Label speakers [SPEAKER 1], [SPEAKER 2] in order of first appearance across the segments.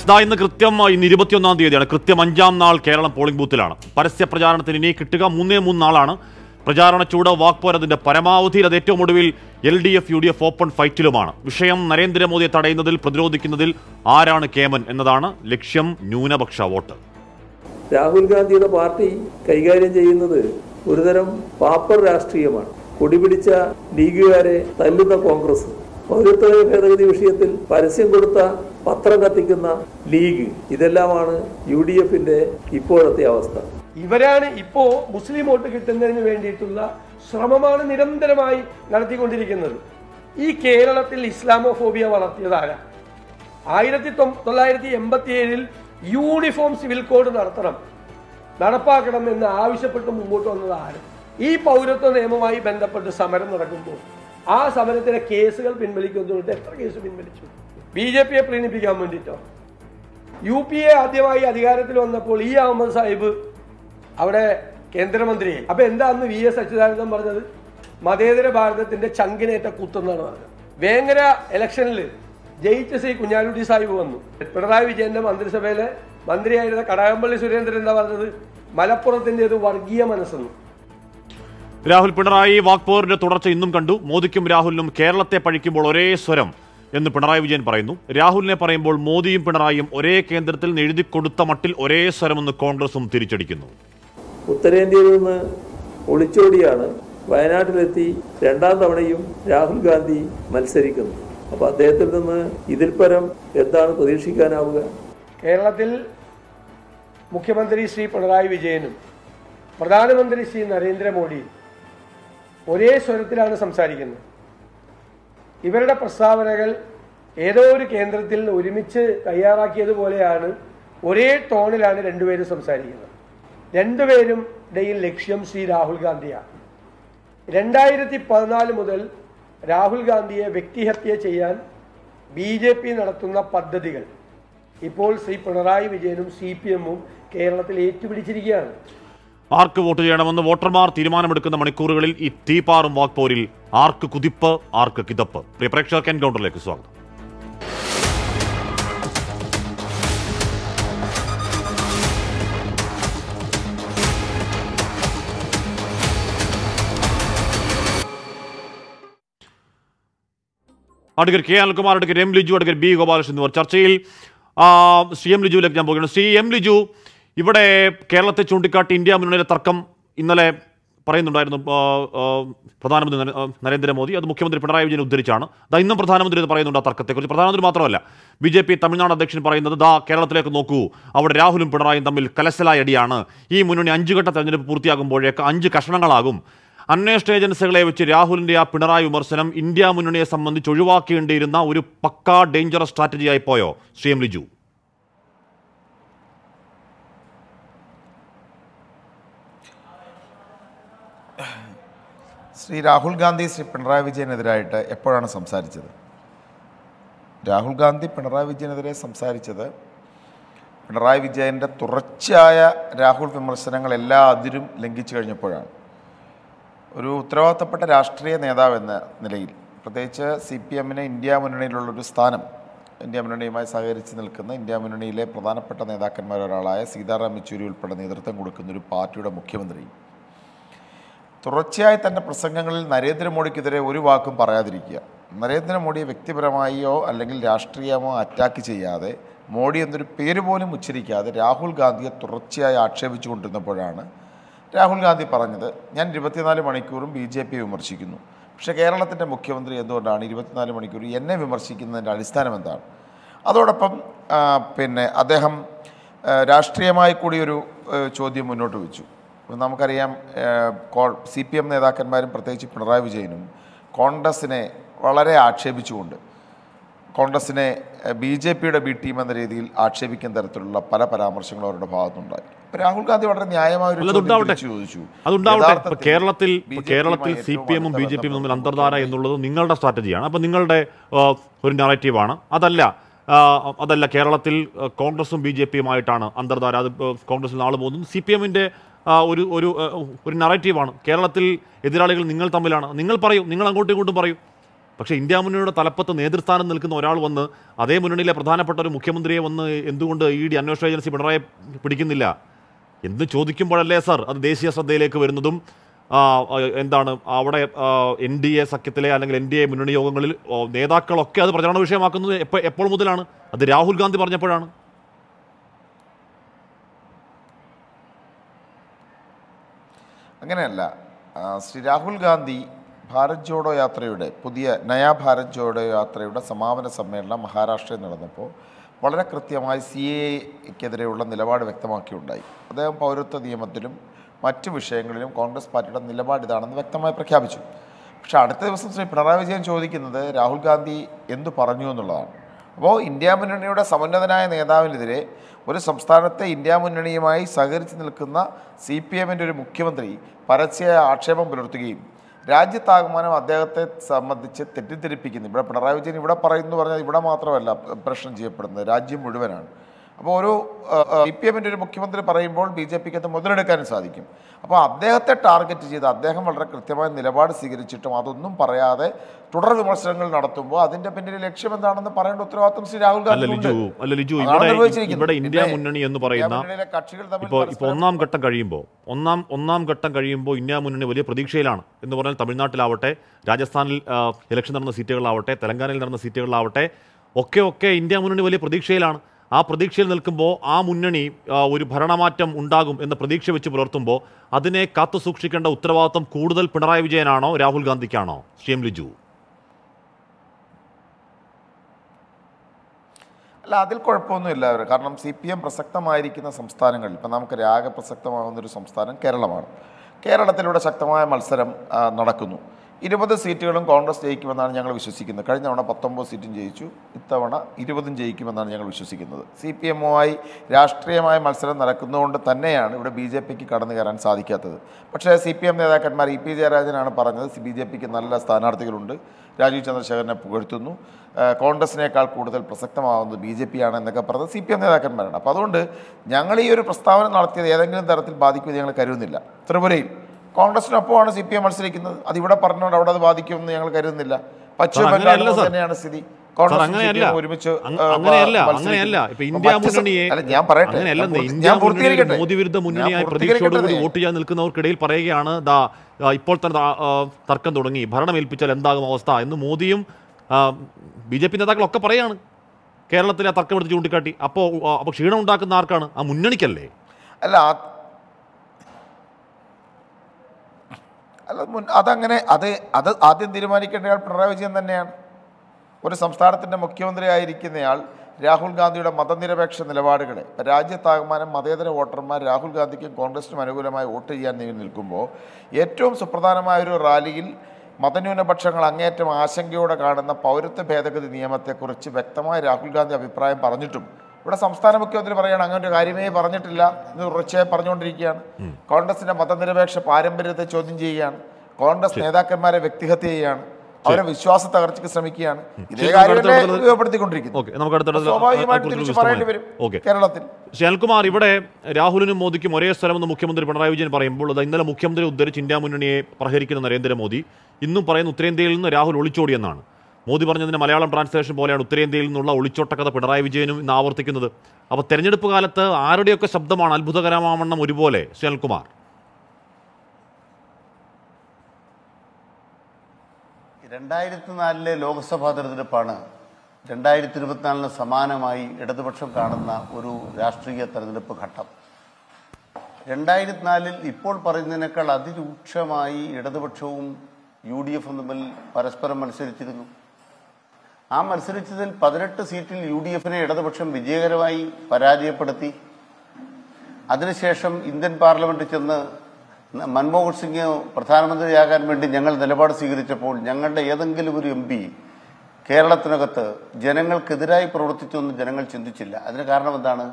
[SPEAKER 1] സ്ഥാ ഇന്ന് കൃത്യം ഇന്ന് ഇരുപത്തിയൊന്നാം തീയതിയാണ് കൃത്യം അഞ്ചാം നാൾ കേരളം പോളിംഗ് ബൂത്തിലാണ് പരസ്യ പ്രചാരണത്തിന് ഇനി കിട്ടുക മൂന്നേ മൂന്ന് നാളാണ് പ്രചാരണ ചൂട് വാക്പോരതിന്റെ പരമാവധിയിൽ അത് ഏറ്റവും ഒടുവിൽ L D F U D F open ഫൈറ്റിലുമാണ് വിഷയം നരേന്ദ്രമോദിയെ തടയുന്നതിൽ പ്രതിരോധിക്കുന്നതിൽ ആരാണ് കേമൻ എന്നതാണ് ലക്ഷ്യം ന്യൂനപക്ഷ വോട്ട്
[SPEAKER 2] രാഹുൽ ഗാന്ധിയുടെ പാർട്ടി കൈകാര്യം ചെയ്യുന്നത് ഒരുതരം പാപ്പർ രാഷ്ട്രീയമാണ് കൊടിപിടിച്ച ലീഗുകാരെ തല്ലുന്ന കോൺഗ്രസ് പൗരത്വ ഭേദഗതി വിഷയത്തിൽ പരസ്യം കൊടുത്ത പത്രം കത്തിക്കുന്ന ലീഗ് ഇതെല്ലാമാണ് യു ഡി എഫിന്റെ ഇപ്പോഴത്തെ അവസ്ഥ ഇവരാണ് ഇപ്പോ മുസ്ലിം വോട്ട് കിട്ടുന്നതിന് വേണ്ടിയിട്ടുള്ള ശ്രമമാണ് നിരന്തരമായി നടത്തിക്കൊണ്ടിരിക്കുന്നത് ഈ കേരളത്തിൽ ഇസ്ലാമോഫോബിയ വളർത്തിയതാരാ ആയിരത്തി തൊള്ളായിരത്തി എൺപത്തി ഏഴിൽ യൂണിഫോം സിവിൽ കോഡ് നടത്തണം നടപ്പാക്കണം എന്ന് ആവശ്യപ്പെട്ട് മുമ്പോട്ട് വന്നതാരും ഈ പൗരത്വ നിയമവുമായി ബന്ധപ്പെട്ട് സമരം നടക്കുമ്പോൾ ആ സമരത്തിലെ കേസുകൾ പിൻവലിക്കുന്നതുകൊണ്ട് എത്ര കേസ് പിൻവലിച്ചു ബി ജെ പിയെ പ്രീണിപ്പിക്കാൻ വേണ്ടിയിട്ടോ യു പി എ ആദ്യമായി അധികാരത്തിൽ വന്നപ്പോൾ ഈ അഹമ്മദ് സാഹിബ് അവിടെ കേന്ദ്രമന്ത്രിയെ അപ്പൊ എന്താന്ന് വി എസ് അച്യുതാനന്ദൻ പറഞ്ഞത് മതേതര ഭാരതത്തിന്റെ ചങ്കിനേറ്റ കുത്തെന്നാണ് പറഞ്ഞത് വേങ്ങര ഇലക്ഷനിൽ ജയിച്ച സി കുഞ്ഞാലുട്ടി സാഹിബ് വന്നു പിണറായി വിജയന്റെ മന്ത്രിസഭയിലെ മന്ത്രിയായിരുന്ന കടകംപള്ളി സുരേന്ദ്രൻ എന്താ പറഞ്ഞത് മലപ്പുറത്തിന്റെ ഒരു വർഗീയ മനസ്സെന്ന്
[SPEAKER 1] രാഹുൽ പിണറായി വാക്പോറിന്റെ തുടർച്ച ഇന്നും കണ്ടു മോദിക്കും രാഹുലിനും കേരളത്തെ പഴിക്കുമ്പോൾ ഒരേ സ്വരം എന്ന് പിണറായി വിജയൻ പറയുന്നു രാഹുലിനെ പറയുമ്പോൾ മോദിയും പിണറായിയും ഒരേ കേന്ദ്രത്തിൽ എഴുതി കൊടുത്ത മട്ടിൽ ഒരേ സ്വരമെന്ന് കോൺഗ്രസും തിരിച്ചടിക്കുന്നു
[SPEAKER 2] ഉത്തരേന്ത്യയിൽ നിന്ന് ഒളിച്ചോടിയാണ് വയനാട്ടിലെത്തി രണ്ടാം തവണയും രാഹുൽ ഗാന്ധി മത്സരിക്കുന്നത് അപ്പൊ അദ്ദേഹത്തിൽ നിന്ന് ഇതിൽ പരം എന്താണ് പ്രതീക്ഷിക്കാനാവുക കേരളത്തിൽ മുഖ്യമന്ത്രി ശ്രീ പിണറായി വിജയനും പ്രധാനമന്ത്രി ശ്രീ നരേന്ദ്രമോദിയും ഒരേ സ്വരത്തിലാണ് സംസാരിക്കുന്നത് ഇവരുടെ പ്രസ്താവനകൾ ഏതോ ഒരു കേന്ദ്രത്തിൽ ഒരുമിച്ച് തയ്യാറാക്കിയതുപോലെയാണ് ഒരേ ടോണിലാണ് രണ്ടുപേരും സംസാരിക്കുന്നത് രണ്ടുപേരും ഇടയിൽ ലക്ഷ്യം ശ്രീ രാഹുൽ ഗാന്ധിയാണ് രണ്ടായിരത്തി പതിനാല് മുതൽ രാഹുൽ ഗാന്ധിയെ വ്യക്തിഹത്യ ചെയ്യാൻ ബി ജെ പി നടത്തുന്ന പദ്ധതികൾ ഇപ്പോൾ ശ്രീ പിണറായി വിജയനും സി പി എമ്മും കേരളത്തിൽ ഏറ്റുപിടിച്ചിരിക്കുകയാണ്
[SPEAKER 1] ആർക്ക് വോട്ട് ചെയ്യണമെന്ന് വോട്ടർമാർ തീരുമാനമെടുക്കുന്ന മണിക്കൂറുകളിൽ ഈ തീപാറും വാക്പോരിൽ ആർക്ക് കുതിപ്പ് ആർക്ക് കിതപ്പ് പ്രിയ പ്രേക്ഷകർക്ക് എൻകൗണ്ടറിലേക്ക് സ്വാഗതം അടുക്കർ കെ അനിൽകുമാർ അടുക്കർ എം ലിജു അടുക്കർ ബി ഗോപാലകൃഷ്ണൻ എന്നിവർ ചർച്ചയിൽ സി എം ലിജുവിലേക്ക് ഞാൻ പോകുകയാണ് സി എം ലിജു ഇവിടെ കേരളത്തെ ചൂണ്ടിക്കാട്ടി ഇന്ത്യ മുന്നണിയിലെ തർക്കം ഇന്നലെ പറയുന്നുണ്ടായിരുന്നു പ്രധാനമന്ത്രി നരേന്ദ്രമോദി അത് മുഖ്യമന്ത്രി പിണറായി വിജയൻ ഉദ്ധരിച്ചാണ് ദാ ഇന്നും പ്രധാനമന്ത്രി ഇത് പറയുന്നുണ്ട് ആ തർക്കത്തെക്കുറിച്ച് പ്രധാനമന്ത്രി മാത്രമല്ല ബി ജെ പി തമിഴ്നാട് അധ്യക്ഷൻ പറയുന്നത് ദാ കേരളത്തിലേക്ക് നോക്കൂ അവിടെ രാഹുലും പിണറായിയും തമ്മിൽ കലശലായ അടിയാണ് ഈ മുന്നണി അഞ്ചുഘട്ട തെരഞ്ഞെടുപ്പ് പൂർത്തിയാകുമ്പോഴേക്ക് അഞ്ച് കഷണങ്ങളാകും അന്വേഷണ ഏജൻസികളെ വെച്ച് രാഹുലിൻ്റെ ആ പിണറായി വിമർശനം ഇന്ത്യ മുന്നണിയെ സംബന്ധിച്ച് ഒഴിവാക്കേണ്ടിയിരുന്ന ഒരു പക്കാ ഡേഞ്ചറസ് സ്ട്രാറ്റജിയായി പോയോ ശ്രീ എം ലിജു
[SPEAKER 3] ശ്രീ രാഹുൽ ഗാന്ധി ശ്രീ പിണറായി വിജയനെതിരായിട്ട് എപ്പോഴാണ് സംസാരിച്ചത് രാഹുൽ ഗാന്ധി പിണറായി വിജയനെതിരെ സംസാരിച്ചത് പിണറായി വിജയൻ്റെ തുടർച്ചയായ രാഹുൽ വിമർശനങ്ങൾ എല്ലാ അതിരും ലംഘിച്ചു കഴിഞ്ഞപ്പോഴാണ് ഒരു ഉത്തരവാദിത്തപ്പെട്ട രാഷ്ട്രീയ നേതാവ് എന്ന നിലയിൽ പ്രത്യേകിച്ച് സി പി എമ്മിന് ഇന്ത്യ മുന്നണിയിലുള്ളൊരു സ്ഥാനം ഇന്ത്യ മുന്നണിയുമായി സഹകരിച്ച് നിൽക്കുന്ന ഇന്ത്യ മുന്നണിയിലെ പ്രധാനപ്പെട്ട നേതാക്കന്മാരൊരാളായ സീതാറാം യെച്ചൂരി ഉൾപ്പെടെ നേതൃത്വം കൊടുക്കുന്ന ഒരു പാർട്ടിയുടെ മുഖ്യമന്ത്രി തുടർച്ചയായി തൻ്റെ പ്രസംഗങ്ങളിൽ നരേന്ദ്രമോദിക്കെതിരെ ഒരു വാക്കും പറയാതിരിക്കുക നരേന്ദ്രമോദിയെ വ്യക്തിപരമായോ അല്ലെങ്കിൽ രാഷ്ട്രീയമോ അറ്റാക്ക് ചെയ്യാതെ മോഡി എന്നൊരു പേര് പോലും ഉച്ചരിക്കാതെ രാഹുൽ ഗാന്ധിയെ തുടർച്ചയായി ആക്ഷേപിച്ചു കൊണ്ടിരുന്നപ്പോഴാണ് രാഹുൽ ഗാന്ധി പറഞ്ഞത് ഞാൻ ഇരുപത്തിനാല് മണിക്കൂറും ബി ജെ പി വിമർശിക്കുന്നു പക്ഷേ കേരളത്തിൻ്റെ മുഖ്യമന്ത്രി എന്തുകൊണ്ടാണ് ഇരുപത്തിനാല് മണിക്കൂർ എന്നെ വിമർശിക്കുന്നതിൻ്റെ അടിസ്ഥാനം എന്താണ് അതോടൊപ്പം പിന്നെ അദ്ദേഹം രാഷ്ട്രീയമായി കൂടി ഒരു ചോദ്യം മുന്നോട്ട് വെച്ചു നമുക്കറിയാം കോൾ സി പി എം നേതാക്കന്മാരും പ്രത്യേകിച്ച് പിണറായി വിജയനും കോൺഗ്രസിനെ വളരെ ആക്ഷേപിച്ചുകൊണ്ട് കോൺഗ്രസിനെ ബി ജെ പിയുടെ ബി ടീം എന്ന രീതിയിൽ ആക്ഷേപിക്കുന്ന തരത്തിലുള്ള പല പരാമർശങ്ങളും അവരുടെ ഭാഗത്തുണ്ടായി രാഹുൽ ഗാന്ധി വളരെ ന്യായമായി ചോദിച്ചു അതുണ്ടാവട്ടെ
[SPEAKER 1] കേരളത്തിൽ കേരളത്തിൽ സി പി എമ്മും ബി ജെ പിയും തമ്മിൽ അന്തർധാര എന്നുള്ളത് നിങ്ങളുടെ സ്ട്രാറ്റജിയാണ് അപ്പം നിങ്ങളുടെ ഒരു നറേറ്റീവാണ് അതല്ല അതല്ല കേരളത്തിൽ കോൺഗ്രസും ബി ജെ പിയുമായിട്ടാണ് അന്തർധാര അത് കോൺഗ്രസിൽ ആൾ പോകുന്നു സി പി എമ്മിൻ്റെ ഒരു ഒരു ഒരു നറേറ്റീവാണ് കേരളത്തിൽ എതിരാളികൾ നിങ്ങൾ തമ്മിലാണ് നിങ്ങൾ പറയും നിങ്ങൾ അങ്ങോട്ടും ഇങ്ങോട്ടും പറയും പക്ഷേ ഇന്ത്യ മുന്നണിയുടെ തലപ്പത്ത് നേതൃസ്ഥാനം നിൽക്കുന്ന ഒരാൾ വന്ന് അതേ മുന്നണിയിലെ പ്രധാനപ്പെട്ട ഒരു മുഖ്യമന്ത്രിയെ വന്ന് എന്തുകൊണ്ട് ഇ ഡി അന്വേഷണ ഏജൻസി പിണറായി പിടിക്കുന്നില്ല എന്ത് ചോദിക്കുമ്പോഴല്ലേ സാർ അത് ദേശീയ ശ്രദ്ധയിലേക്ക് വരുന്നതും എന്താണ് അവിടെ എൻ ഡി എ സഖ്യത്തിലെ അല്ലെങ്കിൽ എൻ ഡി എ മുന്നണി യോഗങ്ങളിൽ നേതാക്കളൊക്കെ അത് പ്രചാരണ വിഷയമാക്കുന്നത് എപ്പോൾ എപ്പോൾ മുതലാണ് അത് രാഹുൽ ഗാന്ധി പറഞ്ഞപ്പോഴാണ്
[SPEAKER 3] അങ്ങനെയല്ല ശ്രീ രാഹുൽ ഗാന്ധി ഭാരത് ജോഡോ യാത്രയുടെ പുതിയ നയാ ഭാരത് ജോഡോ യാത്രയുടെ സമാപന സമ്മേളനം മഹാരാഷ്ട്രയിൽ നടന്നപ്പോൾ വളരെ കൃത്യമായി സി എക്കെതിരെയുള്ള നിലപാട് വ്യക്തമാക്കിയുണ്ടായി അദ്ദേഹം പൗരത്വ നിയമത്തിലും മറ്റു വിഷയങ്ങളിലും കോൺഗ്രസ് പാർട്ടിയുടെ നിലപാട് ഇതാണെന്ന് വ്യക്തമായി പ്രഖ്യാപിച്ചു പക്ഷേ അടുത്ത ദിവസം ശ്രീ പിണറായി വിജയൻ ചോദിക്കുന്നത് രാഹുൽ ഗാന്ധി എന്തു പറഞ്ഞു എന്നുള്ളതാണ് അപ്പോൾ ഇന്ത്യ മുന്നണിയുടെ സമുന്നതനായ നേതാവിനെതിരെ ഒരു സംസ്ഥാനത്തെ ഇന്ത്യ മുന്നണിയുമായി സഹകരിച്ച് നിൽക്കുന്ന സി പി എമ്മിൻ്റെ ഒരു മുഖ്യമന്ത്രി പരസ്യ ആക്ഷേപം പുലർത്തുകയും രാജ്യത്താകമാനം അദ്ദേഹത്തെ സംബന്ധിച്ച് തെറ്റിദ്ധരിപ്പിക്കുന്നു ഇവിടെ പിണറായി വിജയൻ ഇവിടെ പറയുന്നു പറഞ്ഞാൽ ഇവിടെ മാത്രമല്ല പ്രശ്നം ചെയ്യപ്പെടുന്നത് രാജ്യം മുഴുവനാണ് അപ്പോൾ ഒരു സി പി എമ്മിൻ്റെ ഒരു മുഖ്യമന്ത്രി പറയുമ്പോൾ ബി ജെ പിക്ക് അത് മുതലെടുക്കാനും സാധിക്കും അപ്പോൾ അദ്ദേഹത്തെ ടാർഗറ്റ് ചെയ്ത് അദ്ദേഹം വളരെ കൃത്യമായ നിലപാട് സ്വീകരിച്ചിട്ടും അതൊന്നും പറയാതെ തുടർ വിമർശനങ്ങൾ നടത്തുമ്പോൾ അതിന്റെ പിന്നിലെ ലക്ഷ്യം എന്താണെന്ന് പറയേണ്ട ഉത്തരവാദിത്വം ശ്രീ രാഹുൽ ഗാന്ധി
[SPEAKER 1] ഇന്ത്യ മുന്നണി എന്ന് പറയുന്ന കക്ഷികൾ തമ്മിൽ ഒന്നാം ഘട്ടം കഴിയുമ്പോൾ ഒന്നാം ഒന്നാം ഘട്ടം കഴിയുമ്പോൾ ഇന്ത്യ മുന്നണി വലിയ പ്രതീക്ഷയിലാണ് എന്ന് പറഞ്ഞാൽ തമിഴ്നാട്ടിലാവട്ടെ രാജസ്ഥാനിൽ ഇലക്ഷൻ നടന്ന സീറ്റുകളാവട്ടെ തെലങ്കാനയിൽ നടന്ന സീറ്റുകളിലാവട്ടെ ഒക്കെ ഒക്കെ ഇന്ത്യ മുന്നണി വലിയ പ്രതീക്ഷയിലാണ് ആ പ്രതീക്ഷയിൽ നിൽക്കുമ്പോൾ ആ മുന്നണി ഒരു ഭരണമാറ്റം ഉണ്ടാകും എന്ന് പ്രതീക്ഷ വെച്ച് പുലർത്തുമ്പോൾ അതിനെ കാത്തു സൂക്ഷിക്കേണ്ട ഉത്തരവാദിത്വം കൂടുതൽ പിണറായി വിജയനാണോ രാഹുൽ ഗാന്ധിക്കാണോ ശ്രീ എം ലിജു
[SPEAKER 3] അല്ല അതിൽ കുഴപ്പമൊന്നുമില്ല അവർ കാരണം സി പി എം പ്രസക്തമായിരിക്കുന്ന സംസ്ഥാനങ്ങളിൽ ഇപ്പം നമുക്ക് രാഗ ഒരു സംസ്ഥാനം കേരളമാണ് കേരളത്തിലൂടെ ശക്തമായ മത്സരം നടക്കുന്നു ഇരുപത് സീറ്റുകളും കോൺഗ്രസ് ജയിക്കുമെന്നാണ് ഞങ്ങൾ വിശ്വസിക്കുന്നത് കഴിഞ്ഞ തവണ പത്തൊമ്പത് സീറ്റും ജയിച്ചു ഇത്തവണ ഇരുപതും ജയിക്കുമെന്നാണ് ഞങ്ങൾ വിശ്വസിക്കുന്നത് സി പി എമ്മുമായി രാഷ്ട്രീയമായ മത്സരം നടക്കുന്നതുകൊണ്ട് തന്നെയാണ് ഇവിടെ ബി ജെ പിക്ക് കടന്നു കയറാൻ സാധിക്കാത്തത് പക്ഷേ സി പി എം നേതാക്കന്മാർ ഇ പി ജയരാജനാണ് പറഞ്ഞത് ബി ജെ പിക്ക് നല്ല സ്ഥാനാർത്ഥികളുണ്ട് രാജീവ് ചന്ദ്രശേഖരനെ പുകഴ്ത്തുന്നു കോൺഗ്രസിനേക്കാൾ കൂടുതൽ പ്രസക്തമാവുന്നത് ബി ജെ പി ആണ് എന്നൊക്കെ പറഞ്ഞത് സി പി എം നേതാക്കന്മാരാണ് അപ്പോൾ അതുകൊണ്ട് ഞങ്ങൾ ഈ ഒരു പ്രസ്താവന നടത്തിയത് ഏതെങ്കിലും തരത്തിൽ ബാധിക്കുമെന്ന് ഞങ്ങൾ കരുതുന്നില്ല ത്രിപുരയിൽ കോൺഗ്രസിനൊപ്പമാണ് സി പി എം മത്സരിക്കുന്നത് അത് ഇവിടെ പറഞ്ഞുകൊണ്ട് അവിടെ അത് ബാധിക്കുമെന്ന് ഞങ്ങൾ കരുതുന്നില്ല പശ്ചിമ ബംഗാളിൽ തന്നെയാണ് സ്ഥിതി മോദി
[SPEAKER 1] വിരുദ്ധ മുന്നണിയായി വോട്ട് ചെയ്യാൻ നിൽക്കുന്നവർക്കിടയിൽ പറയുകയാണ് ദാ ഇപ്പോൾ തന്നെ തർക്കം തുടങ്ങി ഭരണം ഏൽപ്പിച്ചാൽ എന്താകും അവസ്ഥ എന്ന് മോദിയും ബി ജെ പി നേതാക്കളൊക്കെ പറയാണ് കേരളത്തിലെ എടുത്ത് ചൂണ്ടിക്കാട്ടി
[SPEAKER 3] അപ്പോൾ അപ്പോൾ ക്ഷീണം ഉണ്ടാക്കുന്ന ആർക്കാണ് ആ മുന്നണിക്കല്ലേ അല്ല അല്ല മുൻ അതങ്ങനെ അത് അത് ആദ്യം തീരുമാനിക്കേണ്ടയാൾ പിണറായി വിജയൻ തന്നെയാണ് ഒരു സംസ്ഥാനത്തിൻ്റെ മുഖ്യമന്ത്രിയായിരിക്കുന്നയാൾ രാഹുൽ ഗാന്ധിയുടെ മതനിരപേക്ഷ നിലപാടുകളെ രാജ്യത്താകമാനം മതേതര വോട്ടർമാർ രാഹുൽ ഗാന്ധിക്കും കോൺഗ്രസിനും അനുകൂലമായി വോട്ട് ചെയ്യാൻ നിൽക്കുമ്പോൾ ഏറ്റവും സുപ്രധാനമായ ഒരു റാലിയിൽ മതന്യൂനപക്ഷങ്ങൾ അങ്ങേയറ്റം ആശങ്കയോടെ കാണുന്ന പൗരത്വ ഭേദഗതി നിയമത്തെക്കുറിച്ച് വ്യക്തമായ രാഹുൽ ഗാന്ധി അഭിപ്രായം പറഞ്ഞിട്ടും ഇവിടെ സംസ്ഥാന മുഖ്യമന്ത്രി പറയുകയാണ് അങ്ങനെ ഒരു കാര്യമേ പറഞ്ഞിട്ടില്ല എന്ന് തുടർച്ചയായി പറഞ്ഞുകൊണ്ടിരിക്കുകയാണ് കോൺഗ്രസിന്റെ മതനിരപേക്ഷ പാരമ്പര്യത്തെ ചോദ്യം ചെയ്യുകയാണ് കോൺഗ്രസ് നേതാക്കന്മാരെ വ്യക്തിഹത്യ ചെയ്യുകയാണ് അവരെ വിശ്വാസ തകർച്ചയ്ക്ക് ശ്രമിക്കുകയാണ് ഇതേ കാര്യങ്ങളെ കേരളത്തിൽ
[SPEAKER 1] ഇവിടെ രാഹുലിനും മോദിക്കും ഒരേ സ്ഥലമെന്ന് മുഖ്യമന്ത്രി പിണറായി വിജയൻ പറയുമ്പോൾ ഇന്നലെ മുഖ്യമന്ത്രി ഉദ്ധരിച്ച് ഇന്ത്യ മുന്നണിയെ പ്രഹരിക്കുന്ന നരേന്ദ്രമോദി ഇന്നും പറയുന്ന ഉത്തരേന്ത്യയിൽ നിന്ന് രാഹുൽ ഒളിച്ചോടിയെന്നാണ് മോദി പറഞ്ഞതിന് മലയാളം ട്രാൻസ്ലേഷൻ പോലെയാണ് ഉത്തരേന്ത്യയിൽ നിന്നുള്ള ഒളിച്ചോട്ട കഥ പിണറായി വിജയനും ഇന്ന് ആവർത്തിക്കുന്നത് അപ്പോൾ തെരഞ്ഞെടുപ്പ് കാലത്ത് ആരുടെയൊക്കെ ശബ്ദമാണ് അത്ഭുതകരമാവണ്ണം ഒരുപോലെ സുനിൽകുമാർ
[SPEAKER 4] രണ്ടായിരത്തി നാലിലെ ലോക്സഭാ തെരഞ്ഞെടുപ്പാണ് രണ്ടായിരത്തി ഇരുപത്തിനാലിന് സമാനമായി ഇടതുപക്ഷം കാണുന്ന ഒരു രാഷ്ട്രീയ തെരഞ്ഞെടുപ്പ് ഘട്ടം രണ്ടായിരത്തി നാലിൽ ഇപ്പോൾ പറയുന്നതിനേക്കാൾ അതിരൂക്ഷമായി ഇടതുപക്ഷവും യു ഡി എഫും തമ്മിൽ പരസ്പരം മത്സരിച്ചിരുന്നു ആ മത്സരിച്ചതിൽ പതിനെട്ട് സീറ്റിൽ യു ഡി എഫിനെ ഇടതുപക്ഷം വിജയകരമായി പരാജയപ്പെടുത്തി അതിനുശേഷം ഇന്ത്യൻ പാർലമെന്റിൽ ചെന്ന് മൻമോഹൻ സിംഗ് പ്രധാനമന്ത്രിയാകാൻ വേണ്ടി ഞങ്ങൾ നിലപാട് സ്വീകരിച്ചപ്പോൾ ഞങ്ങളുടെ ഏതെങ്കിലും ഒരു എം പി കേരളത്തിനകത്ത് ജനങ്ങൾക്കെതിരായി പ്രവർത്തിച്ചൊന്നും ജനങ്ങൾ ചിന്തിച്ചില്ല അതിന് കാരണം എന്താണ്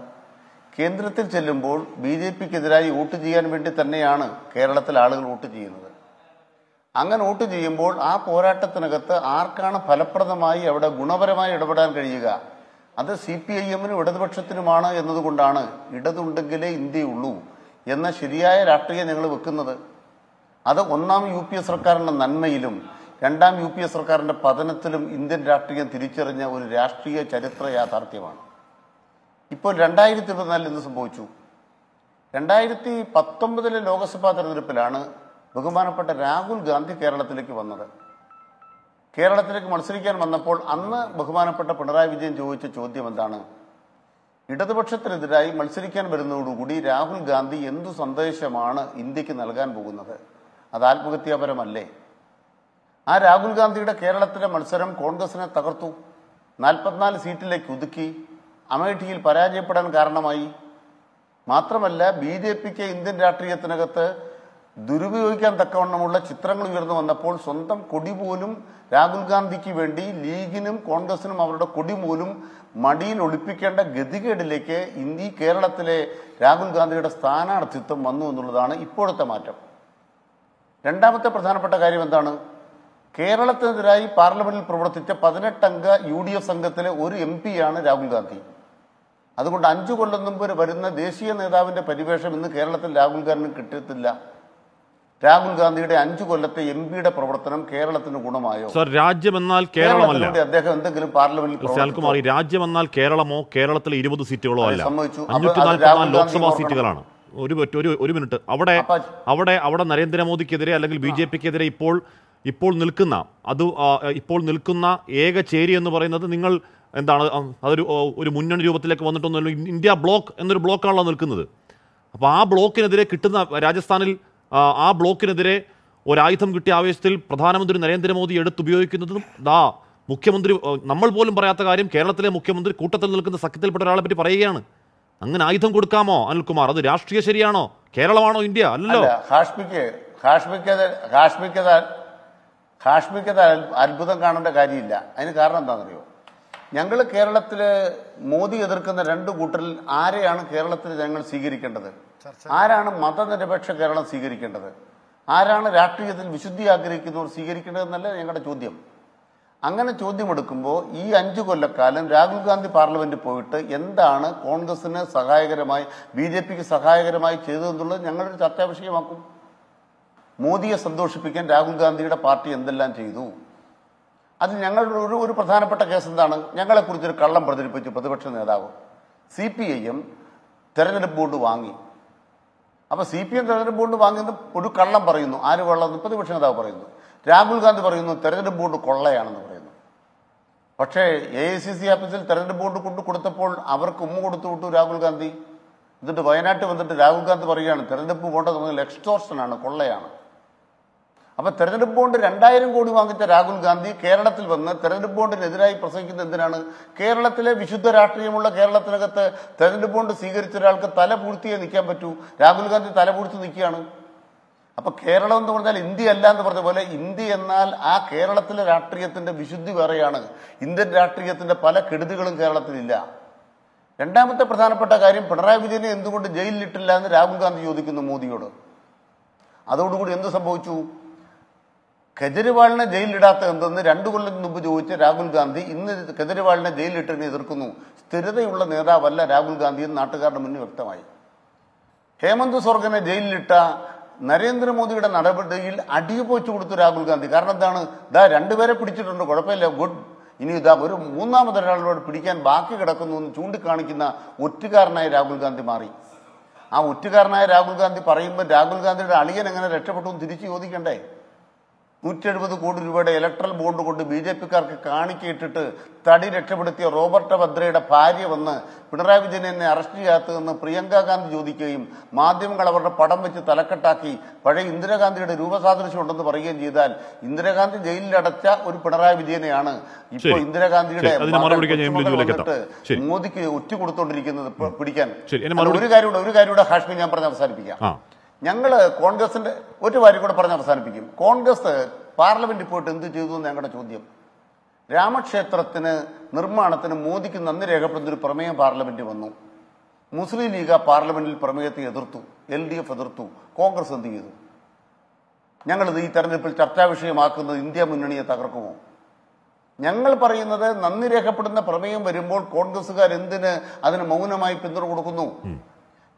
[SPEAKER 4] കേന്ദ്രത്തിൽ ചെല്ലുമ്പോൾ ബി ജെ പിക്കെതിരായി വോട്ട് ചെയ്യാൻ വേണ്ടി തന്നെയാണ് കേരളത്തിൽ ആളുകൾ വോട്ട് ചെയ്യുന്നത് അങ്ങനെ വോട്ട് ചെയ്യുമ്പോൾ ആ പോരാട്ടത്തിനകത്ത് ആർക്കാണ് ഫലപ്രദമായി അവിടെ ഗുണപരമായി ഇടപെടാൻ കഴിയുക അത് സി പി ഐ എമ്മിനും ഇടതുപക്ഷത്തിനുമാണ് എന്നതുകൊണ്ടാണ് ഇടതുണ്ടെങ്കിലേ ഇന്ത്യയുള്ളൂ എന്ന ശരിയായ രാഷ്ട്രീയം ഞങ്ങൾ വെക്കുന്നത് അത് ഒന്നാം യു പി എ സർക്കാരിൻ്റെ നന്മയിലും രണ്ടാം യു പി എ സർക്കാരിൻ്റെ പതനത്തിലും ഇന്ത്യൻ രാഷ്ട്രീയം തിരിച്ചറിഞ്ഞ ഒരു രാഷ്ട്രീയ ചരിത്ര യാഥാർത്ഥ്യമാണ് ഇപ്പോൾ രണ്ടായിരത്തി ഇരുപത്തിനാലിൽ എന്ത് സംഭവിച്ചു രണ്ടായിരത്തി പത്തൊമ്പതിലെ ലോക്സഭാ തെരഞ്ഞെടുപ്പിലാണ് ബഹുമാനപ്പെട്ട രാഹുൽ ഗാന്ധി കേരളത്തിലേക്ക് വന്നത് കേരളത്തിലേക്ക് മത്സരിക്കാൻ വന്നപ്പോൾ അന്ന് ബഹുമാനപ്പെട്ട പിണറായി വിജയൻ ചോദിച്ച ചോദ്യം എന്താണ് ഇടതുപക്ഷത്തിനെതിരായി മത്സരിക്കാൻ വരുന്നതോടുകൂടി രാഹുൽ ഗാന്ധി എന്തു സന്ദേശമാണ് ഇന്ത്യക്ക് നൽകാൻ പോകുന്നത് അത് ആത്മഹത്യാപരമല്ലേ ആ രാഹുൽ ഗാന്ധിയുടെ കേരളത്തിലെ മത്സരം കോൺഗ്രസിനെ തകർത്തു നാൽപ്പത്തിനാല് സീറ്റിലേക്ക് ഒതുക്കി അമേഠിയിൽ പരാജയപ്പെടാൻ കാരണമായി മാത്രമല്ല ബി ജെ പിക്ക് ഇന്ത്യൻ രാഷ്ട്രീയത്തിനകത്ത് ദുരുപയോഗിക്കാൻ തക്കവണ്ണമുള്ള ചിത്രങ്ങൾ ഉയർന്നു വന്നപ്പോൾ സ്വന്തം കൊടി പോലും രാഹുൽ ഗാന്ധിക്ക് വേണ്ടി ലീഗിനും കോൺഗ്രസിനും അവരുടെ കൊടി പോലും മടിയിൽ ഒളിപ്പിക്കേണ്ട ഗതികേടിലേക്ക് ഇന്ത്യ കേരളത്തിലെ രാഹുൽ ഗാന്ധിയുടെ സ്ഥാനാർത്ഥിത്വം വന്നു എന്നുള്ളതാണ് ഇപ്പോഴത്തെ മാറ്റം രണ്ടാമത്തെ പ്രധാനപ്പെട്ട കാര്യം എന്താണ് കേരളത്തിനെതിരായി പാർലമെന്റിൽ പ്രവർത്തിച്ച പതിനെട്ടംഗ യു ഡി എഫ് സംഘത്തിലെ ഒരു എം പിയാണ് രാഹുൽ ഗാന്ധി അതുകൊണ്ട് അഞ്ചു കൊല്ലം മുമ്പ് വരുന്ന ദേശീയ നേതാവിന്റെ പരിവേഷം ഇന്ന് കേരളത്തിൽ രാഹുൽ ഗാന്ധിന് കിട്ടിയിട്ടില്ല രാഹുൽ ഗാന്ധിയുടെ അഞ്ചു കൊല്ലത്തെ എം പിയുടെ പ്രവർത്തനം കേരളത്തിന് ഗുണമായോ
[SPEAKER 1] സർ എന്നാൽ കേരളമല്ല
[SPEAKER 4] അദ്ദേഹം എന്തെങ്കിലും പാർലമെന്റിൽ
[SPEAKER 1] രാജ്യം എന്നാൽ കേരളമോ കേരളത്തിലെ ഇരുപത് സീറ്റുകളോ അല്ല ലോക്സഭാ സീറ്റുകളാണ് ഒരു ഒരു ഒരു മിനിറ്റ് അവിടെ അവിടെ അവിടെ നരേന്ദ്രമോദിക്കെതിരെ അല്ലെങ്കിൽ ബി ജെ പിക്കെതിരെ ഇപ്പോൾ ഇപ്പോൾ നിൽക്കുന്ന അത് ഇപ്പോൾ നിൽക്കുന്ന ഏക ചേരി എന്ന് പറയുന്നത് നിങ്ങൾ എന്താണ് അതൊരു ഒരു മുന്നണി രൂപത്തിലേക്ക് വന്നിട്ടൊന്നും ഇന്ത്യ ബ്ലോക്ക് എന്നൊരു ബ്ലോക്കാണല്ലോ നിൽക്കുന്നത് അപ്പോൾ ആ ബ്ലോക്കിനെതിരെ കിട്ടുന്ന രാജസ്ഥാനിൽ ആ ബ്ലോക്കിനെതിരെ ഒരായുധം കിട്ടിയ ആവേശത്തിൽ പ്രധാനമന്ത്രി നരേന്ദ്രമോദി എടുത്തുപയോഗിക്കുന്നതും ദാ മുഖ്യമന്ത്രി നമ്മൾ പോലും പറയാത്ത കാര്യം കേരളത്തിലെ മുഖ്യമന്ത്രി കൂട്ടത്തിൽ നിൽക്കുന്ന സഖ്യത്തിൽപ്പെട്ട ഒരാളെ പറ്റി പറയുകയാണ് അങ്ങനെ ആയുധം കൊടുക്കാമോ അനിൽകുമാർ അത് രാഷ്ട്രീയ ശരിയാണോ കേരളമാണോ ഇന്ത്യ അല്ലല്ലോ
[SPEAKER 4] ഹാഷ്മിക്ക് അത്ഭുതം കാണേണ്ട കാര്യമില്ല അതിന് കാരണം എന്താണെന്നറിയോ ഞങ്ങൾ കേരളത്തിൽ മോദി എതിർക്കുന്ന രണ്ട് കൂട്ടരിൽ ആരെയാണ് കേരളത്തിൽ ജനങ്ങൾ സ്വീകരിക്കേണ്ടത് ആരാണ് മതനിരപേക്ഷ കേരളം സ്വീകരിക്കേണ്ടത് ആരാണ് രാഷ്ട്രീയത്തിൽ വിശുദ്ധി ആഗ്രഹിക്കുന്നവർ സ്വീകരിക്കേണ്ടതെന്നല്ല ഞങ്ങളുടെ ചോദ്യം അങ്ങനെ ചോദ്യമെടുക്കുമ്പോൾ ഈ അഞ്ചു കൊല്ലക്കാലം രാഹുൽ ഗാന്ധി പാർലമെന്റിൽ പോയിട്ട് എന്താണ് കോൺഗ്രസിന് സഹായകരമായി ബി ജെ പിക്ക് സഹായകരമായി ചെയ്തതെന്നുള്ളത് ഞങ്ങളൊരു ചർച്ചാ വിഷയമാക്കും മോദിയെ സന്തോഷിപ്പിക്കാൻ രാഹുൽ ഗാന്ധിയുടെ പാർട്ടി എന്തെല്ലാം ചെയ്തു അത് ഞങ്ങളുടെ ഒരു ഒരു പ്രധാനപ്പെട്ട കേസ് എന്താണ് ഞങ്ങളെക്കുറിച്ചൊരു കള്ളം പ്രചരിപ്പിച്ചു പ്രതിപക്ഷ നേതാവ് സി പി ഐയും തെരഞ്ഞെടുപ്പ് ബോർഡ് വാങ്ങി അപ്പോൾ സി പി എം തെരഞ്ഞെടുപ്പ് ബോർഡ് വാങ്ങിയത് ഒരു കള്ളം പറയുന്നു ആര് കള്ളം പ്രതിപക്ഷ നേതാവ് പറയുന്നു രാഹുൽ ഗാന്ധി പറയുന്നു തെരഞ്ഞെടുപ്പ് ബോർഡ് കൊള്ളയാണെന്ന് പറയുന്നു പക്ഷേ എ ഐ സി സി ഓഫീസിൽ തെരഞ്ഞെടുപ്പ് ബോർഡ് കൊണ്ടു കൊടുത്തപ്പോൾ അവർക്ക് ഉമ്മ കൊടുത്തു വിട്ടു രാഹുൽ ഗാന്ധി എന്നിട്ട് വയനാട്ടിൽ വന്നിട്ട് രാഹുൽ ഗാന്ധി പറയുകയാണ് തെരഞ്ഞെടുപ്പ് പോകേണ്ടത് എക്സ്റ്റോർഷനാണ് കൊള്ളയാണ് അപ്പോൾ തെരഞ്ഞെടുപ്പ് ബോണ്ട് രണ്ടായിരം കോടി വാങ്ങിച്ച രാഹുൽ ഗാന്ധി കേരളത്തിൽ വന്ന് തെരഞ്ഞെടുപ്പ് ബോണ്ടിനെതിരായി പ്രസംഗിക്കുന്ന എന്തിനാണ് കേരളത്തിലെ വിശുദ്ധ രാഷ്ട്രീയമുള്ള കേരളത്തിനകത്ത് തെരഞ്ഞെടുപ്പ് ബോണ്ട് സ്വീകരിച്ച ഒരാൾക്ക് തല പൂഴ്ത്തിയേ നിൽക്കാൻ പറ്റൂ രാഹുൽ ഗാന്ധി തല പൂഴ്ത്തി നിൽക്കുകയാണ് അപ്പൊ കേരളം എന്ന് പറഞ്ഞാൽ ഇന്ത്യ അല്ല എന്ന് പറഞ്ഞ പോലെ ഇന്ത്യ എന്നാൽ ആ കേരളത്തിലെ രാഷ്ട്രീയത്തിന്റെ വിശുദ്ധി വേറെയാണ് ഇന്ത്യൻ രാഷ്ട്രീയത്തിന്റെ പല കെടുതികളും കേരളത്തിലില്ല രണ്ടാമത്തെ പ്രധാനപ്പെട്ട കാര്യം പിണറായി വിജയനെ എന്തുകൊണ്ട് ജയിലിലിട്ടില്ല എന്ന് രാഹുൽ ഗാന്ധി ചോദിക്കുന്നു മോദിയോട് അതോടുകൂടി എന്ത് സംഭവിച്ചു കെജ്രിവാളിനെ ജയിലിലിടാത്ത എന്തെന്ന് രണ്ടു കൊല്ലത്തിന് മുമ്പ് ചോദിച്ച രാഹുൽ ഗാന്ധി ഇന്ന് കെജ്രിവാളിനെ ജയിലിലിട്ടിനെ എതിർക്കുന്നു സ്ഥിരതയുള്ള നേതാവല്ല രാഹുൽ ഗാന്ധി എന്ന് നാട്ടുകാരുടെ മുന്നിൽ വ്യക്തമായി ഹേമന്ത് സ്വർഗനെ ജയിലിലിട്ട നരേന്ദ്രമോദിയുടെ നടപടിയിൽ അടിപൊച്ചു കൊടുത്തു രാഹുൽ ഗാന്ധി കാരണം എന്താണ് ഇതാ രണ്ടുപേരെ പിടിച്ചിട്ടുണ്ട് കുഴപ്പമില്ല ഗുഡ് ഇനി ഇതാ ഒരു മൂന്നാമതൊരാളോട് പിടിക്കാൻ ബാക്കി കിടക്കുന്നു എന്ന് ചൂണ്ടിക്കാണിക്കുന്ന ഒറ്റുകാരനായി രാഹുൽ ഗാന്ധി മാറി ആ ഒറ്റുകാരനായ രാഹുൽ ഗാന്ധി പറയുമ്പോൾ രാഹുൽ ഗാന്ധിയുടെ അളിയൻ എങ്ങനെ രക്ഷപ്പെട്ടു തിരിച്ചു ചോദിക്കണ്ടേ നൂറ്റി എഴുപത് കോടി രൂപയുടെ ഇലക്ട്രൽ ബോണ്ട് കൊണ്ട് ബി ജെ പിക്കാർക്ക് കാണിക്കയിട്ടിട്ട് തടി രക്ഷപ്പെടുത്തിയ റോബർട്ട് ഭദ്രയുടെ ഭാര്യ വന്ന് പിണറായി വിജയൻ എന്നെ അറസ്റ്റ് ചെയ്യാത്തതെന്ന് പ്രിയങ്ക ഗാന്ധി ചോദിക്കുകയും മാധ്യമങ്ങൾ അവരുടെ പടം വെച്ച് തലക്കെട്ടാക്കി പഴയ ഇന്ദിരാഗാന്ധിയുടെ രൂപസാദൃശ്യം ഉണ്ടെന്ന് പറയുകയും ചെയ്താൽ ഇന്ദിരാഗാന്ധി ജയിലിലടച്ച ഒരു പിണറായി വിജയനെയാണ് ഇപ്പോൾ ഇന്ദിരാഗാന്ധിയുടെ മോദിക്ക് ഒറ്റ കൊടുത്തോണ്ടിരിക്കുന്നത് പിടിക്കാൻ ഒരു കാര്യം ഒരു കാര്യം കൂടെ ഹാഷ്മി ഞാൻ പറഞ്ഞ് അവസാനിപ്പിക്കാം ഞങ്ങൾ കോൺഗ്രസിൻ്റെ ഒരു കാര്യം കൂടെ പറഞ്ഞ് അവസാനിപ്പിക്കും കോൺഗ്രസ് പാർലമെൻറ്റിൽ പോയിട്ട് എന്ത് ചെയ്തു എന്ന് ഞങ്ങളുടെ ചോദ്യം രാമക്ഷേത്രത്തിന് നിർമ്മാണത്തിന് മോദിക്ക് നന്ദി രേഖപ്പെടുന്നൊരു പ്രമേയം പാർലമെന്റിൽ വന്നു മുസ്ലിം ലീഗ് പാർലമെന്റിൽ പ്രമേയത്തെ എതിർത്തു എൽ ഡി എഫ് എതിർത്തു കോൺഗ്രസ് എന്ത് ചെയ്തു ഞങ്ങളിത് ഈ തെരഞ്ഞെടുപ്പിൽ ചർച്ചാ വിഷയമാക്കുന്നത് ഇന്ത്യ മുന്നണിയെ തകർക്കുമോ ഞങ്ങൾ പറയുന്നത് നന്ദി രേഖപ്പെടുന്ന പ്രമേയം വരുമ്പോൾ കോൺഗ്രസ്സുകാർ എന്തിന് അതിന് മൗനമായി പിന്തുണ കൊടുക്കുന്നു